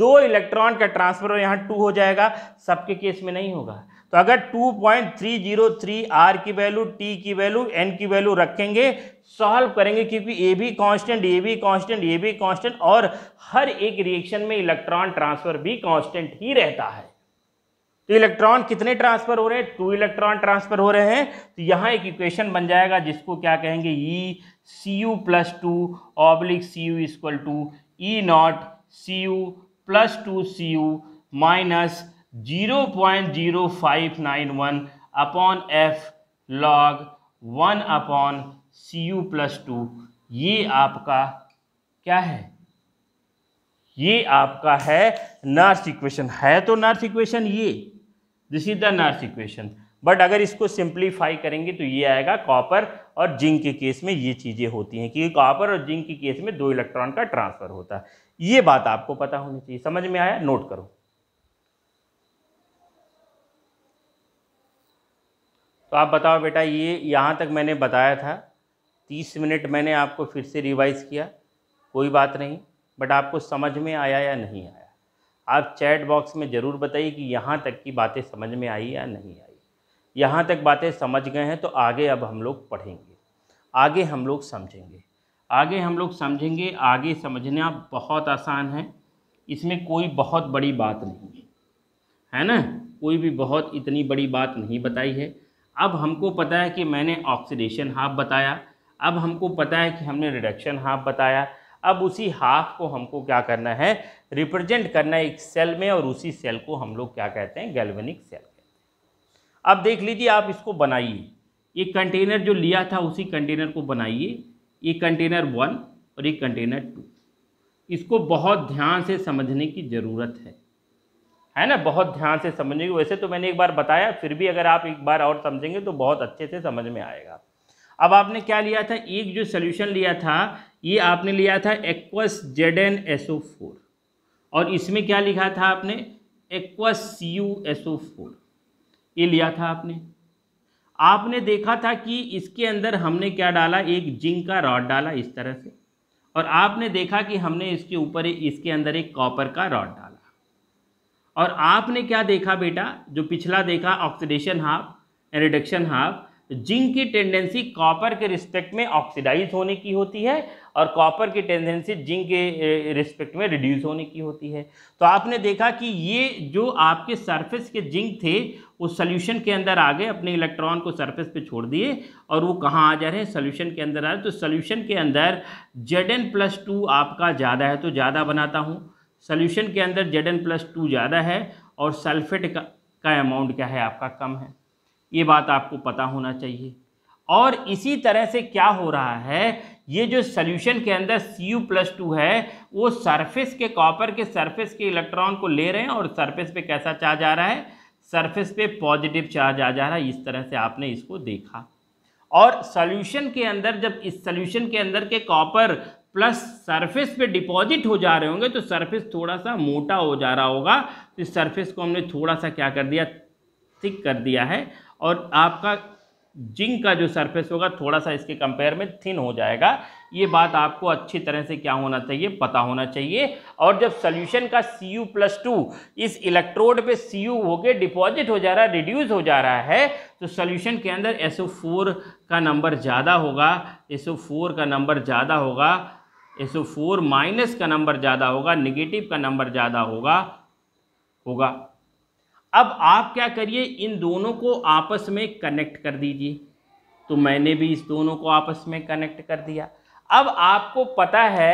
दो इलेक्ट्रॉन का ट्रांसफर और यहाँ टू हो जाएगा सबके केस में नहीं होगा तो अगर 2.303 आर की वैल्यू टी की वैल्यू एन की वैल्यू रखेंगे सॉल्व करेंगे क्योंकि ए भी कांस्टेंट ए भी कांस्टेंट ए भी कांस्टेंट और हर एक रिएक्शन में इलेक्ट्रॉन ट्रांसफर भी कांस्टेंट ही रहता है तो इलेक्ट्रॉन कितने ट्रांसफर हो रहे हैं टू इलेक्ट्रॉन ट्रांसफर हो रहे हैं तो यहाँ एक इक्वेशन बन जाएगा जिसको क्या कहेंगे E C U plus two oblique C U equal to E naught C U plus two C U minus zero point zero five nine one upon F log one upon C U plus two ये आपका क्या है ये आपका है nurse equation है तो Nernst equation ये this is the Nernst equation but अगर इसको सिंप्लीफाई करेंगे तो ये आएगा कॉपर और जिंक के केस में ये चीज़ें होती हैं क्योंकि कॉपर और जिंक के केस में दो इलेक्ट्रॉन का ट्रांसफ़र होता है ये बात आपको पता होनी चाहिए समझ में आया नोट करो तो आप बताओ बेटा ये यहाँ तक मैंने बताया था तीस मिनट मैंने आपको फिर से रिवाइज़ किया कोई बात नहीं बट आपको समझ में आया या नहीं आया आप चैट बॉक्स में ज़रूर बताइए कि यहाँ तक की बातें समझ में आई या नहीं आई यहाँ तक बातें समझ गए हैं तो आगे अब हम लोग पढ़ेंगे आगे हम लोग समझेंगे आगे हम लोग समझेंगे आगे समझना बहुत आसान है इसमें कोई बहुत बड़ी बात नहीं है ना कोई भी बहुत इतनी बड़ी बात नहीं बताई है अब हमको पता है कि मैंने ऑक्सीडेशन हाफ बताया अब हमको पता है कि हमने रिडक्शन हाफ बताया अब उसी हाफ को हमको क्या करना है रिप्रेजेंट करना है एक सेल में और उसी सेल को हम लोग क्या कहते हैं गैल्वेनिक सेल अब देख लीजिए आप इसको बनाइए ये कंटेनर जो लिया था उसी कंटेनर को बनाइए ये कंटेनर वन और ये कंटेनर टू इसको बहुत ध्यान से समझने की ज़रूरत है है ना बहुत ध्यान से समझने की वैसे तो मैंने एक बार बताया फिर भी अगर आप एक बार और समझेंगे तो बहुत अच्छे से समझ में आएगा अब आपने क्या लिया था एक जो सोल्यूशन लिया था ये आपने लिया था aqueous Z N S O four और इसमें क्या लिखा था आपने aqueous C U S O four ये लिया था आपने आपने देखा था कि इसके अंदर हमने क्या डाला एक जिंक का रॉड डाला इस तरह से और आपने देखा कि हमने इसके ऊपर इसके अंदर एक कॉपर का रॉड डाला और आपने क्या देखा बेटा जो पिछला देखा oxidation half reduction half zinc की टेंडेंसी कॉपर के रिस्पेक्ट में ऑक्सीडाइज होने की होती है और कॉपर की टेंडेंसी जिंक के रिस्पेक्ट में रिड्यूस होने की होती है तो आपने देखा कि ये जो आपके सरफेस के जिंक थे उस सोल्यूशन के अंदर आ गए अपने इलेक्ट्रॉन को सरफेस पे छोड़ दिए और वो कहाँ आ जा रहे हैं सोल्यूशन के अंदर आ रहे तो सोल्यूशन के अंदर जेड एन प्लस टू आपका ज़्यादा है तो ज़्यादा बनाता हूँ सोल्यूशन के अंदर जेड एन प्लस टू ज़्यादा है और सल्फेट का, का अमाउंट क्या है आपका कम है ये बात आपको पता होना चाहिए और इसी तरह से क्या हो रहा है ये जो सोल्यूशन के अंदर सी यू प्लस टू है वो सरफेस के कॉपर के सरफेस के इलेक्ट्रॉन को ले रहे हैं और सरफेस पे कैसा चार्ज आ रहा है सरफेस पे पॉजिटिव चार्ज आ जा रहा है इस तरह से आपने इसको देखा और सॉल्यूशन के अंदर जब इस सॉल्यूशन के अंदर के कॉपर प्लस सरफेस पे डिपॉजिट हो जा रहे होंगे तो सरफेस थोड़ा सा मोटा हो जा रहा होगा तो इस सर्फेस को हमने थोड़ा सा क्या कर दिया थिक कर दिया है और आपका जिंक का जो सरफेस होगा थोड़ा सा इसके कंपेयर में थिन हो जाएगा ये बात आपको अच्छी तरह से क्या होना चाहिए पता होना चाहिए और जब सोल्यूशन का सी यू प्लस टू इस इलेक्ट्रोड पे सी यू होके डिपॉजिट हो जा रहा है रिड्यूस हो जा रहा है तो सोल्यूशन के अंदर एस ओ फोर का नंबर ज़्यादा होगा एस ओ फोर का नंबर ज़्यादा होगा एस ओ फोर माइनस का नंबर ज़्यादा होगा निगेटिव का नंबर ज़्यादा होगा होगा अब आप क्या करिए इन दोनों को आपस में कनेक्ट कर दीजिए तो मैंने भी इस दोनों को आपस में कनेक्ट कर दिया अब आपको पता है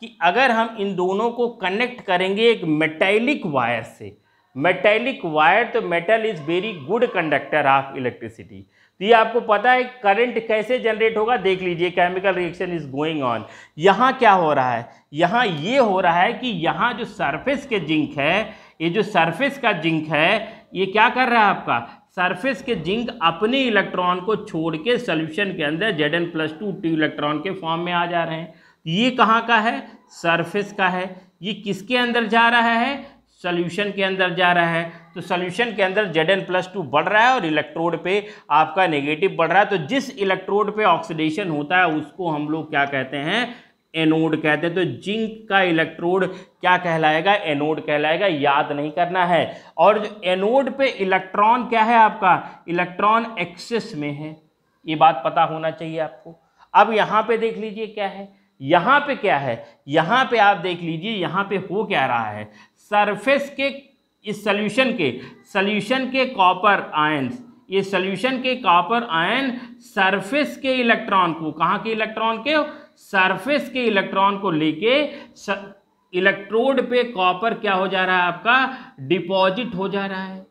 कि अगर हम इन दोनों को कनेक्ट करेंगे एक मेटेलिक वायर से मेटेलिक वायर तो metal is very good conductor of electricity तो ये आपको पता है करंट कैसे जनरेट होगा देख लीजिए chemical reaction is going on यहाँ क्या हो रहा है यहाँ ये हो रहा है कि यहाँ जो सरफेस के जिंक है ये जो सरफेस का जिंक है ये क्या कर रहा है आपका सरफेस के जिंक अपने इलेक्ट्रॉन को छोड़ के सोल्यूशन के अंदर Z N plus two two electron के फॉर्म में आ जा रहे हैं तो ये कहाँ का है सरफेस का है ये किसके अंदर जा रहा है सोल्यूशन के अंदर जा रहा है तो सोल्यूशन के अंदर जेड एन प्लस टू बढ़ रहा है और इलेक्ट्रोड पे आपका नेगेटिव बढ़ रहा है तो जिस इलेक्ट्रोड पे ऑक्सीडेशन होता है उसको हम लोग क्या कहते हैं एनोड कहते हैं तो जिंक का इलेक्ट्रोड क्या कहलाएगा एनोड कहलाएगा याद नहीं करना है और एनोड पे इलेक्ट्रॉन क्या है आपका इलेक्ट्रॉन एक्सेस में है ये बात पता होना चाहिए आपको अब यहाँ पे देख लीजिए क्या है यहाँ पे क्या है यहाँ पे आप देख लीजिए यहाँ पे हो क्या रहा है सरफेस के इस सल्यूशन के सल्यूशन के कॉपर आयन ये सल्यूशन के कॉपर आयन सरफेस के इलेक्ट्रॉन को कहाँ के इलेक्ट्रॉन के सरफेस के इलेक्ट्रॉन को लेके इलेक्ट्रोड पे कॉपर क्या हो जा रहा है आपका डिपॉजिट हो जा रहा है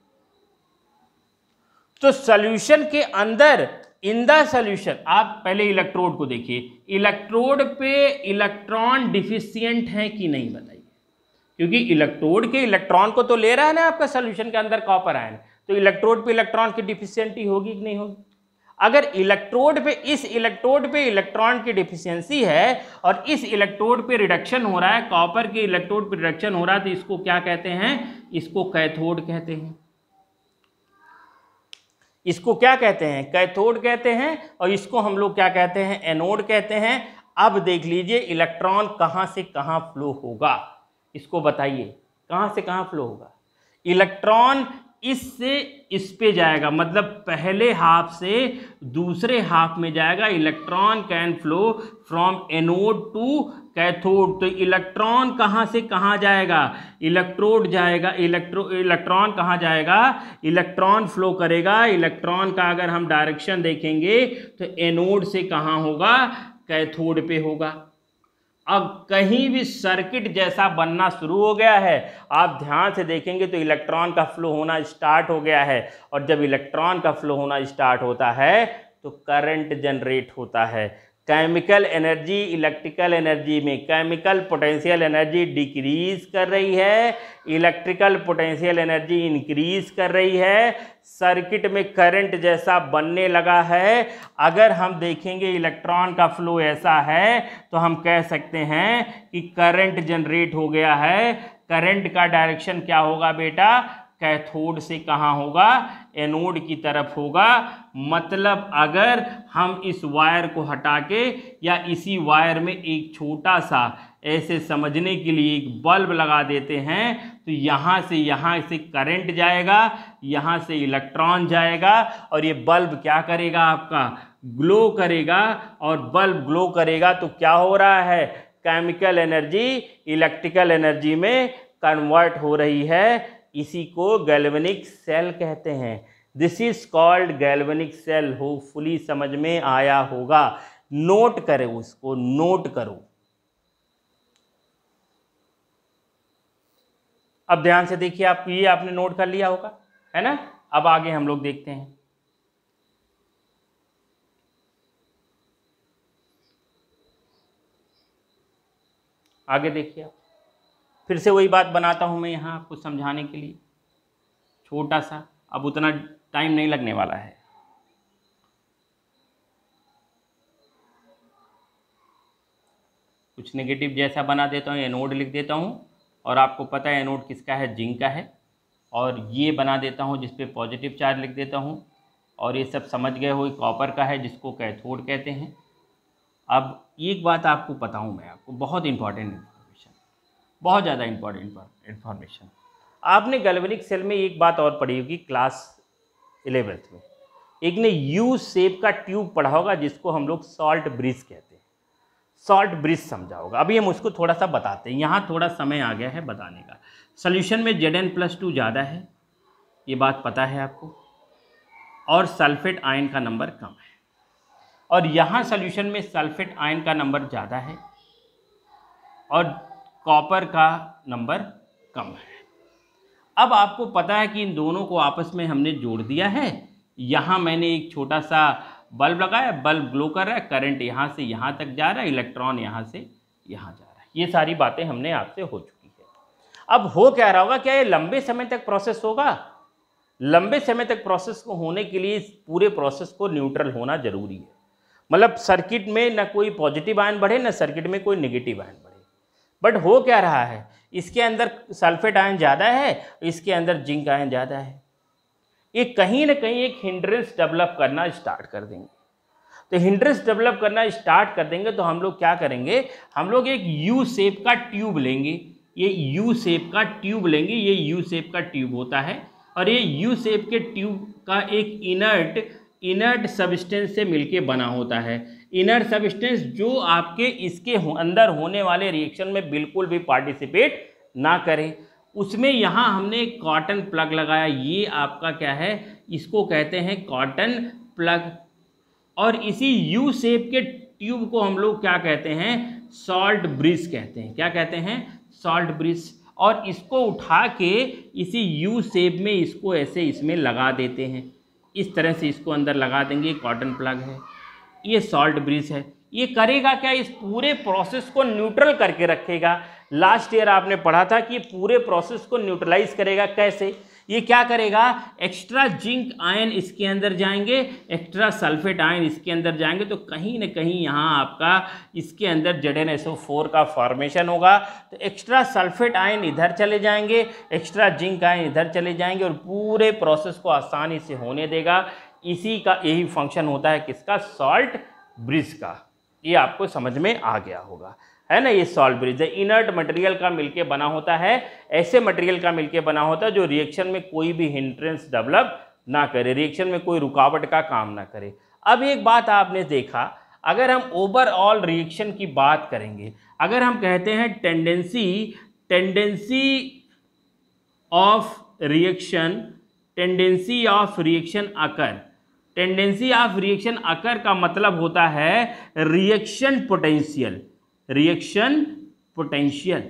तो सॉल्यूशन के अंदर इन द सॉल्यूशन आप पहले इलेक्ट्रोड को देखिए इलेक्ट्रोड पे इलेक्ट्रॉन डिफिशियंट है कि नहीं बताइए क्योंकि इलेक्ट्रोड के इलेक्ट्रॉन को तो ले रहा है ना आपका सोल्यूशन के अंदर कॉपर आयन तो इलेक्ट्रोड पे इलेक्ट्रॉन की डिफिशियंटी होगी कि नहीं होगी अगर इलेक्ट्रोड पे इस इलेक्ट्रोड पे इलेक्ट्रॉन की डिफिशियंसी है और इस इलेक्ट्रोड पे रिडक्शन हो रहा है कॉपर के इलेक्ट्रोड पे रिडक्शन हो रहा है तो इसको क्या कहते हैं इसको कैथोड कहते हैं इसको क्या कहते हैं कैथोड कहते हैं और इसको हम लोग क्या कहते हैं एनोड कहते हैं अब देख लीजिए इलेक्ट्रॉन कहाँ से कहाँ फ्लो होगा इसको बताइए कहाँ से कहाँ फ्लो होगा इलेक्ट्रॉन इससे इस पे जाएगा मतलब पहले हाफ से दूसरे हाफ में जाएगा electron can flow from anode to cathode तो इलेक्ट्रॉन कहाँ से कहाँ जाएगा इलेक्ट्रोड जाएगा इलेक्ट्रो इलेक्ट्रॉन कहाँ जाएगा इलेक्ट्रॉन फ्लो करेगा इलेक्ट्रॉन का अगर हम डायरेक्शन देखेंगे तो एनोड से कहाँ होगा कैथोड पे होगा अब कहीं भी सर्किट जैसा बनना शुरू हो गया है आप ध्यान से देखेंगे तो इलेक्ट्रॉन का फ्लो होना स्टार्ट हो गया है और जब इलेक्ट्रॉन का फ्लो होना स्टार्ट होता है तो करंट जनरेट होता है केमिकल एनर्जी इलेक्ट्रिकल एनर्जी में केमिकल पोटेंशियल एनर्जी डिक्रीज कर रही है इलेक्ट्रिकल पोटेंशियल एनर्जी इंक्रीज कर रही है सर्किट में करंट जैसा बनने लगा है अगर हम देखेंगे इलेक्ट्रॉन का फ्लो ऐसा है तो हम कह सकते हैं कि करंट जनरेट हो गया है करंट का डायरेक्शन क्या होगा बेटा कैथोड से कहाँ होगा एनोड की तरफ होगा मतलब अगर हम इस वायर को हटा के या इसी वायर में एक छोटा सा ऐसे समझने के लिए एक बल्ब लगा देते हैं तो यहाँ से यहाँ से करंट जाएगा यहाँ से इलेक्ट्रॉन जाएगा और ये बल्ब क्या करेगा आपका ग्लो करेगा और बल्ब ग्लो करेगा तो क्या हो रहा है केमिकल एनर्जी इलेक्ट्रिकल एनर्जी में कन्वर्ट हो रही है इसी को गैल्वेनिक सेल कहते हैं this is called galvanic cell fully समझ में आया होगा नोट करो उसको नोट करो अब ध्यान से देखिए आप ये आपने नोट कर लिया होगा है ना अब आगे हम लोग देखते हैं आगे देखिए आप फिर से वही बात बनाता हूं मैं यहां आपको समझाने के लिए छोटा सा अब उतना टाइम नहीं लगने वाला है कुछ नेगेटिव जैसा बना देता हूँ एनोड लिख देता हूँ और आपको पता है एनोड किसका है जिंक का है और ये बना देता हूँ जिसपे पॉजिटिव चार्ज लिख देता हूँ और ये सब समझ गए हो कॉपर का है जिसको कैथोड कहते हैं अब एक बात आपको बताऊँ मैं आपको बहुत इंपॉर्टेंट इन्फॉर्मेशन बहुत ज़्यादा इम्पॉर्टेंट इन्फॉर्मेशन आपने गलवनिक सेल में एक बात और पढ़ी होगी क्लास इलेवेंथ में एक ने यू सेप का ट्यूब पढ़ा होगा जिसको हम लोग सॉल्ट ब्रिज कहते हैं सॉल्ट ब्रिज समझा होगा अभी हम उसको थोड़ा सा बताते हैं यहाँ थोड़ा समय आ गया है बताने का सोल्यूशन में जेड एन प्लस टू ज़्यादा है ये बात पता है आपको और सल्फेट आयन का नंबर कम है और यहाँ सोल्यूशन में सल्फेट आयन का नंबर ज़्यादा है और कॉपर का नंबर कम है अब आपको पता है कि इन दोनों को आपस में हमने जोड़ दिया है यहाँ मैंने एक छोटा सा बल्ब लगाया बल्ब ग्लो कर रहा है करंट यहाँ से यहाँ तक जा रहा है इलेक्ट्रॉन यहाँ से यहाँ जा रहा है ये सारी बातें हमने आपसे हो चुकी है अब हो क्या रहा होगा क्या ये लंबे समय तक प्रोसेस होगा लंबे समय तक प्रोसेस को होने के लिए इस पूरे प्रोसेस को न्यूट्रल होना जरूरी है मतलब सर्किट में ना कोई पॉजिटिव आयन बढ़े ना सर्किट में कोई निगेटिव आयन बढ़े बट हो क्या रहा है इसके अंदर सल्फेट आयन ज़्यादा है इसके अंदर जिंक आयन ज़्यादा है ये कहीं ना कहीं एक हिंड्रेंस डेवलप करना स्टार्ट कर देंगे तो हिंड्रेंस डेवलप करना स्टार्ट कर देंगे तो हम लोग क्या करेंगे हम लोग एक यू सेप का ट्यूब लेंगे ये यू सेप का ट्यूब लेंगे ये यू सेप का ट्यूब होता है और ये यू सेप के ट्यूब का एक इनर्ट इनर्ट सब्सटेंस से मिलके बना होता है इनर सबस्टेंस जो आपके इसके अंदर होने वाले रिएक्शन में बिल्कुल भी पार्टिसिपेट ना करें उसमें यहाँ हमने कॉटन प्लग लगाया ये आपका क्या है इसको कहते हैं कॉटन प्लग और इसी यू सेप के ट्यूब को हम लोग क्या कहते हैं सॉल्ट ब्रिज कहते हैं क्या कहते हैं सॉल्ट ब्रिज और इसको उठा के इसी यू सेप में इसको ऐसे इसमें लगा देते हैं इस तरह से इसको अंदर लगा देंगे कॉटन प्लग है ये सॉल्ट ब्रिज है ये करेगा क्या इस पूरे प्रोसेस को न्यूट्रल करके रखेगा लास्ट ईयर आपने पढ़ा था कि पूरे प्रोसेस को न्यूट्रलाइज करेगा कैसे ये क्या करेगा एक्स्ट्रा जिंक आयन इसके अंदर जाएंगे एक्स्ट्रा सल्फेट आयन इसके अंदर जाएंगे तो कहीं ना कहीं यहाँ आपका इसके अंदर जड एन का फॉर्मेशन होगा तो एक्स्ट्रा सल्फेट आयन इधर चले जाएंगे एक्स्ट्रा जिंक आयन इधर चले जाएंगे और पूरे प्रोसेस को आसानी से होने देगा इसी का यही फंक्शन होता है किसका सॉल्ट ब्रिज का ये आपको समझ में आ गया होगा है ना ये सॉल्ट ब्रिज है इनर्ट मटेरियल का मिलके बना होता है ऐसे मटेरियल का मिलके बना होता है जो रिएक्शन में कोई भी हिंट्रेंस डेवलप ना करे रिएक्शन में कोई रुकावट का काम ना करे अब एक बात आपने देखा अगर हम ओवरऑल रिएक्शन की बात करेंगे अगर हम कहते हैं tendency tendency of reaction tendency of reaction occur tendency of reaction occur का मतलब होता है रिएक्शन पोटेंशियल रिएक्शन पोटेंशियल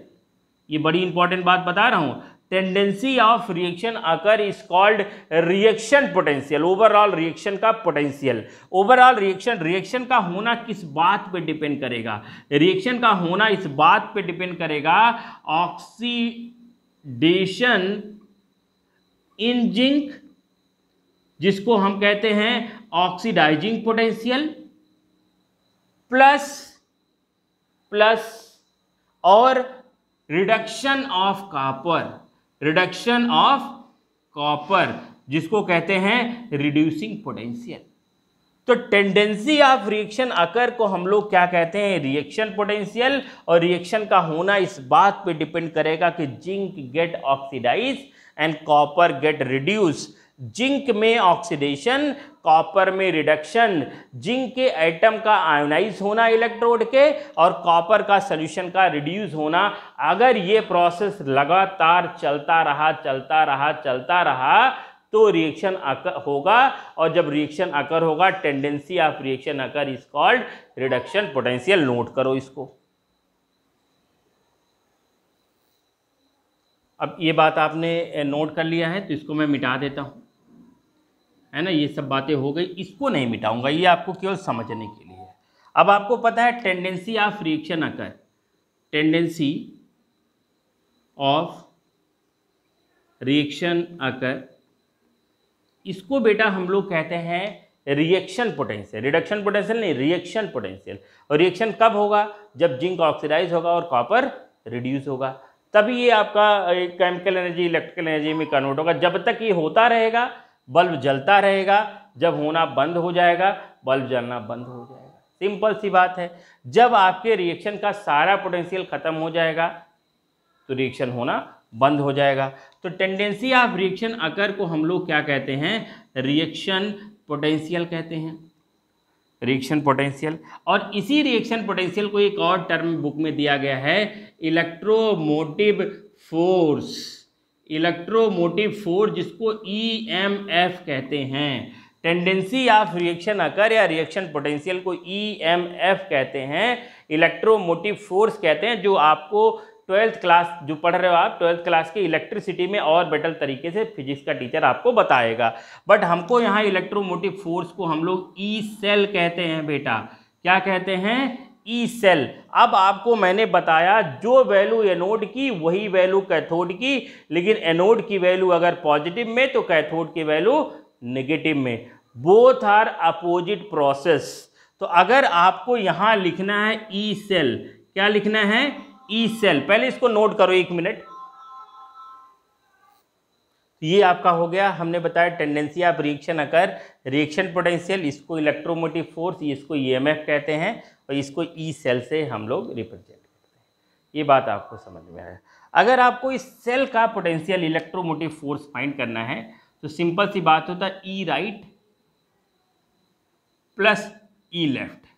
ये बड़ी इंपॉर्टेंट बात बता रहा हूं tendency of reaction occur is called reaction potential overall reaction का पोटेंशियल ओवरऑल रिएक्शन रिएक्शन का होना किस बात पे डिपेंड करेगा रिएक्शन का होना इस बात पे डिपेंड करेगा ऑक्सीडेशन इन जिंक जिसको हम कहते हैं ऑक्सीडाइजिंग पोटेंशियल प्लस प्लस और reduction of copper reduction of copper जिसको कहते हैं रिड्यूसिंग पोटेंशियल तो टेंडेंसी ऑफ रिएक्शन अकर को हम लोग क्या कहते हैं रिएक्शन पोटेंशियल और रिएक्शन का होना इस बात पे डिपेंड करेगा कि zinc get oxidise and copper get reduce zinc में ऑक्सीडेशन कॉपर में रिडक्शन जिंक के आइटम का आयोनाइज होना इलेक्ट्रोड के और कॉपर का सोल्यूशन का रिड्यूस होना अगर ये प्रोसेस लगातार चलता रहा चलता रहा चलता रहा तो रिएक्शन आकर होगा और जब रिएक्शन आकर होगा tendency of reaction occur is called reduction potential note करो इसको अब ये बात आपने नोट कर लिया है तो इसको मैं मिटा देता हूँ है ना ये सब बातें हो गई इसको नहीं मिटाऊंगा ये आपको केवल समझने के लिए अब आपको पता है tendency of reaction occur tendency of reaction occur इसको बेटा हम लोग कहते हैं रिएक्शन पोटेंशियल रिडक्शन पोटेंशियल नहीं रिएक्शन पोटेंशियल और रिएक्शन कब होगा जब जिंक ऑक्सीडाइज होगा और कॉपर रिड्यूस होगा तभी ये आपका केमिकल एनर्जी इलेक्ट्रिकल एनर्जी में कन्वर्ट होगा जब तक ये होता रहेगा बल्ब जलता रहेगा जब होना बंद हो जाएगा बल्ब जलना बंद हो जाएगा सिंपल सी बात है जब आपके रिएक्शन का सारा पोटेंशियल ख़त्म हो जाएगा तो रिएक्शन होना बंद हो जाएगा तो टेंडेंसी ऑफ रिएक्शन अकर को हम लोग क्या कहते हैं रिएक्शन पोटेंशियल कहते हैं रिएक्शन पोटेंशियल और इसी रिएक्शन पोटेंशियल को एक और टर्म बुक में दिया गया है इलेक्ट्रोमोटिव फोर्स इलेक्ट्रोमोटिव फोर्स जिसको ईएमएफ e कहते हैं टेंडेंसी ऑफ रिएक्शन आकर या रिएक्शन पोटेंशियल को ईएमएफ e कहते हैं इलेक्ट्रोमोटिव फोर्स कहते हैं जो आपको ट्वेल्थ क्लास जो पढ़ रहे हो आप ट्वेल्थ क्लास के इलेक्ट्रिसिटी में और बेटर तरीके से फिजिक्स का टीचर आपको बताएगा बट हमको यहाँ इलेक्ट्रोमोटिव फोर्स को हम लोग ई e सेल कहते हैं बेटा क्या कहते हैं ई e सेल अब आपको मैंने बताया जो वैल्यू एनोड की वही वैल्यू कैथोड की लेकिन एनोड की वैल्यू अगर पॉजिटिव में तो कैथोड की वैल्यू नेगेटिव में बोथ आर अपोजिट प्रोसेस तो अगर आपको यहाँ लिखना है ई e सेल क्या लिखना है ई e सेल पहले इसको नोट करो एक मिनट तो ये आपका हो गया हमने बताया tendency of reaction occur reaction potential इसको इलेक्ट्रोमोटिव फोर्स इसको ईएमएफ e कहते हैं और इसको ई e सेल से हम लोग रिप्रेजेंट करते हैं ये बात आपको समझ में आया अगर आपको इस सेल का पोटेंशियल इलेक्ट्रोमोटिव फोर्स फाइंड करना है तो सिंपल सी बात होता है E right plus E left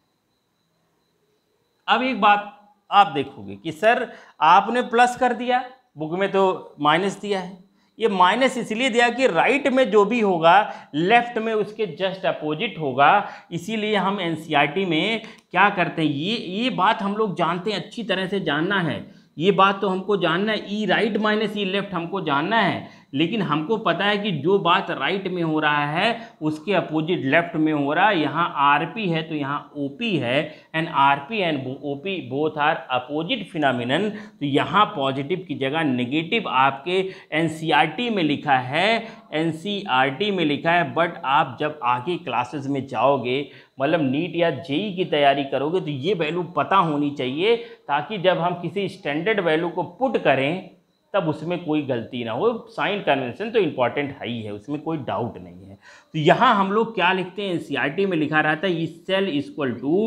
अब एक बात आप देखोगे कि सर आपने प्लस कर दिया बुक में तो माइनस दिया है ये माइनस इसलिए दिया कि राइट में जो भी होगा लेफ्ट में उसके जस्ट अपोजिट होगा इसीलिए हम एनसीईआरटी e में क्या करते हैं ये ये बात हम लोग जानते हैं अच्छी तरह से जानना है ये बात तो हमको जानना है E right minus E left हमको जानना है लेकिन हमको पता है कि जो बात राइट में हो रहा है उसके अपोजिट लेफ्ट में हो रहा है यहाँ आर पी है तो यहाँ ओ पी है and R P and O P both are opposite phenomenon तो यहाँ पॉजिटिव की जगह नेगेटिव आपके एन सी आर टी में लिखा है एन सी आर टी में लिखा है बट आप जब आगे क्लासेस में जाओगे मतलब नीट या जेई e की तैयारी करोगे तो ये वैल्यू पता होनी चाहिए ताकि जब हम किसी स्टैंडर्ड वैल्यू को पुट करें तब उसमें कोई गलती ना हो साइन कन्वेंशन तो इम्पॉर्टेंट है ही है उसमें कोई डाउट नहीं है तो यहाँ हम लोग क्या लिखते हैं एन में लिखा रहता है E cell equal to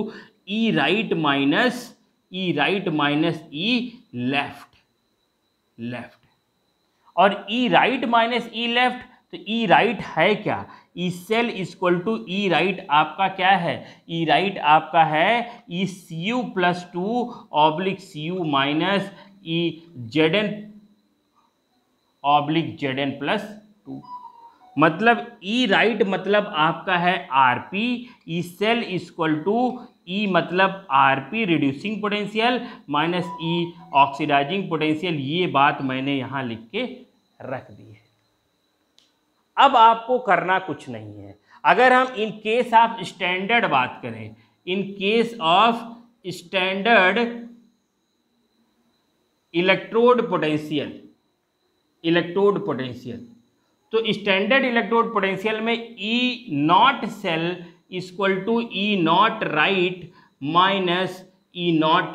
E right minus E right minus E left left और E right minus E left तो ई e राइट है क्या E cell equal to E right आपका क्या है ई e राइट आपका है E C U plus two oblique C U minus E Z N oblique Z N plus two मतलब E e right मतलब आपका है R P E cell equal to E मतलब R P reducing potential minus E oxidizing potential ये बात मैंने यहाँ लिख के रख दी है अब आपको करना कुछ नहीं है अगर हम इन केस ऑफ स्टैंडर्ड बात करें in case of standard electrode potential electrode potential तो स्टैंडर्ड इलेक्ट्रोड पोटेंशियल में E naught cell equal to E naught right minus E naught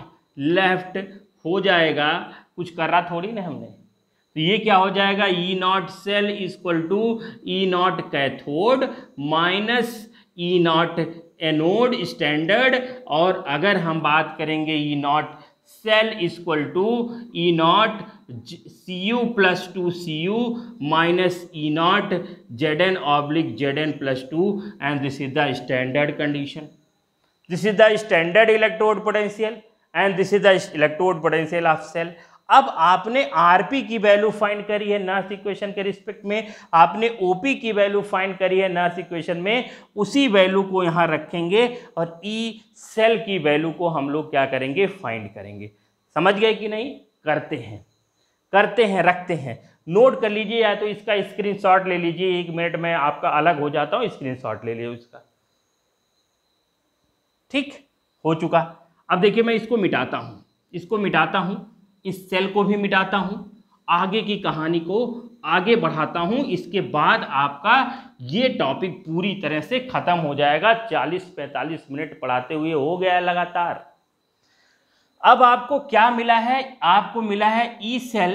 left हो जाएगा कुछ कर रहा थोड़ी ना हमने तो ये क्या हो जाएगा E naught cell equal to E naught cathode minus E naught anode standard और अगर हम बात करेंगे E naught cell equal to E naught C U plus two C U minus E naught Z N oblique Z N plus two and this is the standard condition this is the standard electrode potential and this is the electrode potential of cell अब आपने R P की value find करी है Nernst equation के respect में आपने OP की value find करी है नर्स इक्वेशन में उसी वैल्यू को यहाँ रखेंगे और ई e सेल की वैल्यू को हम लोग क्या करेंगे फाइंड करेंगे समझ गए कि नहीं करते हैं करते हैं रखते हैं नोट कर लीजिए या तो इसका स्क्रीनशॉट ले लीजिए एक मिनट में आपका अलग हो जाता हूँ स्क्रीनशॉट ले लिया इसका ठीक हो चुका अब देखिए मैं इसको मिटाता हूँ इसको मिटाता हूँ इस सेल को भी मिटाता हूँ आगे की कहानी को आगे बढ़ाता हूँ इसके बाद आपका ये टॉपिक पूरी तरह से ख़त्म हो जाएगा 40-45 मिनट पढ़ाते हुए हो गया लगातार अब आपको क्या मिला है आपको मिला है E cell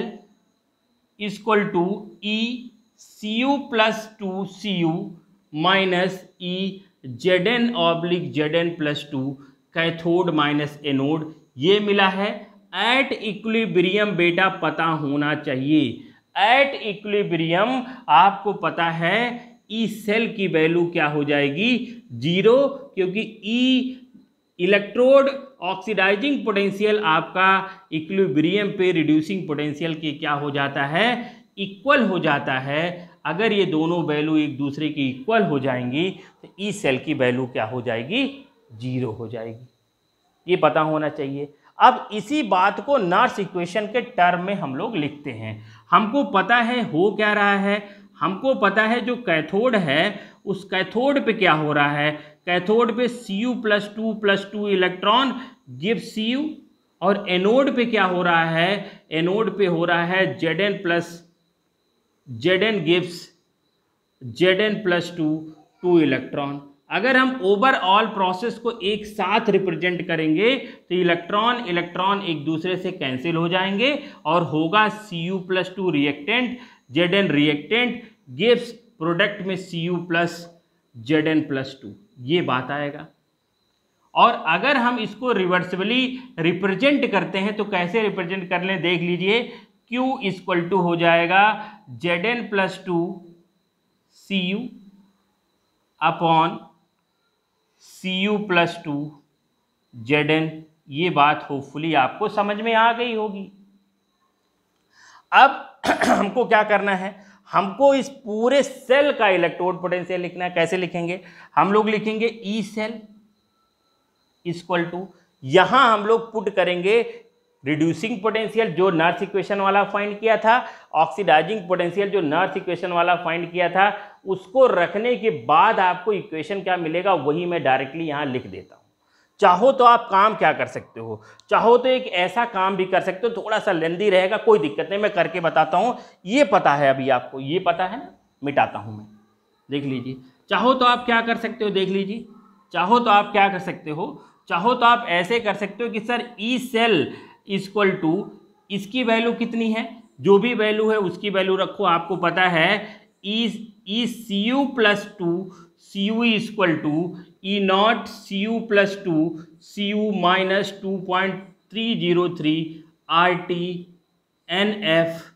equal to E C U plus two C U minus E Z N oblique Z N plus two cathode minus anode ये मिला है एट इक्विब्रियम बेटा पता होना चाहिए एट इक्विब्रियम आपको पता है ई e सेल की वैल्यू क्या हो जाएगी जीरो क्योंकि E e electrode oxidizing potential आपका इक्विब्रियम पे रिड्यूसिंग पोटेंशियल के क्या हो जाता है इक्वल हो जाता है अगर ये दोनों वैल्यू एक दूसरे की इक्वल हो जाएंगी तो ई e सेल की वैल्यू क्या हो जाएगी जीरो हो जाएगी ये पता होना चाहिए अब इसी बात को नर्स इक्वेशन के टर्म में हम लोग लिखते हैं हमको पता है हो क्या रहा है हमको पता है जो कैथोड है उस कैथोड पे क्या हो रहा है कैथोड पे C U plus two plus two electron give C U और एनोड पे क्या हो रहा है एनोड पे हो रहा है Z N plus Z N gives Z N plus two two electron अगर हम ओवरऑल प्रोसेस को एक साथ रिप्रेजेंट करेंगे तो इलेक्ट्रॉन इलेक्ट्रॉन एक दूसरे से कैंसिल हो जाएंगे और होगा C U plus two reactant Z N reactant gives product में C U plus Z N plus two ये बात आएगा और अगर हम इसको रिवर्सिबली रिप्रेजेंट करते हैं तो कैसे रिप्रेजेंट कर लें देख लीजिए Q इक्वल टू हो जाएगा Z N plus two C U upon C U plus two Z N ये बात होपफुली आपको समझ में आ गई होगी अब हमको क्या करना है हमको इस पूरे सेल का इलेक्ट्रोड पोटेंशियल लिखना है कैसे लिखेंगे हम लोग लिखेंगे ई सेल इक्वल टू यहां हम लोग पुट करेंगे रिड्यूसिंग पोटेंशियल जो नर्थ इक्वेशन वाला फाइंड किया था ऑक्सीडाइजिंग पोटेंशियल जो नर्थ इक्वेशन वाला फाइंड किया था उसको रखने के बाद आपको इक्वेशन क्या मिलेगा वही मैं डायरेक्टली यहां लिख देता हूं चाहो तो आप काम क्या कर सकते हो चाहो तो एक ऐसा काम भी कर सकते हो थोड़ा सा लेंदी रहेगा कोई दिक्कत नहीं मैं करके बताता हूँ ये पता है अभी आपको ये पता है ना मिटाता हूँ मैं देख लीजिए चाहो तो आप क्या कर सकते हो देख लीजिए चाहो तो आप क्या कर सकते हो चाहो तो आप ऐसे कर सकते हो कि sir E cell equal to इसकी वैल्यू कितनी है जो भी वैल्यू है उसकी वैल्यू रखो आपको पता है E E C U plus two C U equal to E naught C U plus two C U minus two point three zero three R T N F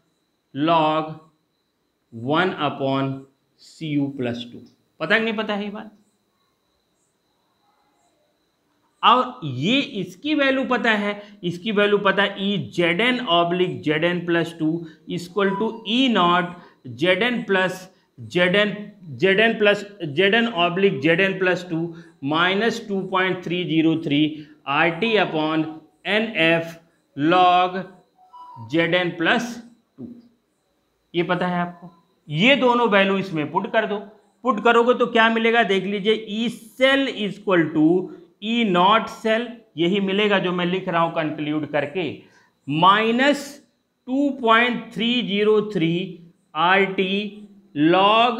log one upon C U plus two पता नहीं पता है ये बात और ये इसकी value पता है इसकी वैल्यू पता है E Z N oblique Z N plus two equal to E naught Z N plus Z N Z N plus Z N oblique Z N plus two minus two point three zero three R T upon N F log Z N plus two ये पता है आपको ये दोनों value इसमें put कर दो put करोगे तो क्या मिलेगा देख लीजिए E cell equal to E naught cell यही मिलेगा जो मैं लिख रहा हूं कंक्लूड करके minus two point three zero three R T log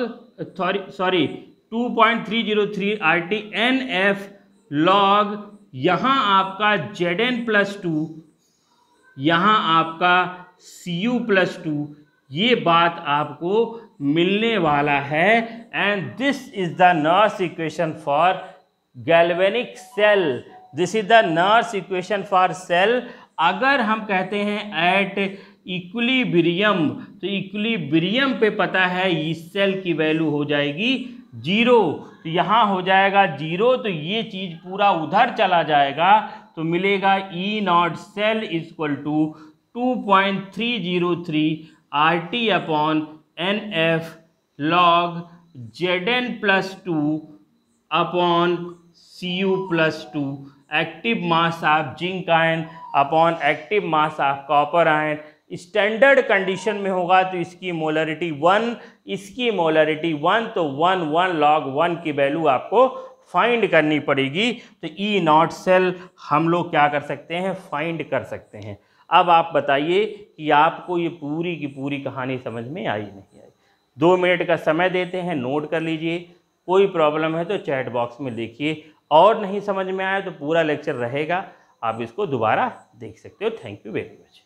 sorry two point three zero three R T N F log यहाँ आपका जेड एन प्लस टू यहाँ आपका सी यू प्लस टू ये बात आपको मिलने वाला है and this is the Nernst equation for galvanic cell this is the Nernst equation for cell अगर हम कहते हैं एट इक्विलिब्रियम तो इक्विलिब्रियम पे पता है इस सेल की वैल्यू हो जाएगी जीरो तो यहाँ हो जाएगा जीरो तो ये चीज़ पूरा उधर चला जाएगा तो मिलेगा E naught cell equal to two point three zero three R T upon N F log Z N plus two upon C U plus two active mass of zinc ion upon active mass of copper ion standard condition में होगा तो इसकी molarity one इसकी molarity one तो one one log one की value आपको find करनी पड़ेगी तो ई नॉट सेल हम लोग क्या कर सकते हैं फाइंड कर सकते हैं अब आप बताइए कि आपको ये पूरी की पूरी कहानी समझ में आई नहीं आई दो मिनट का समय देते हैं नोट कर लीजिए कोई प्रॉब्लम है तो चैट बॉक्स में देखिए और नहीं समझ में आया तो पूरा लेक्चर रहेगा आप इसको दोबारा देख सकते हो थैंक यू वेरी मच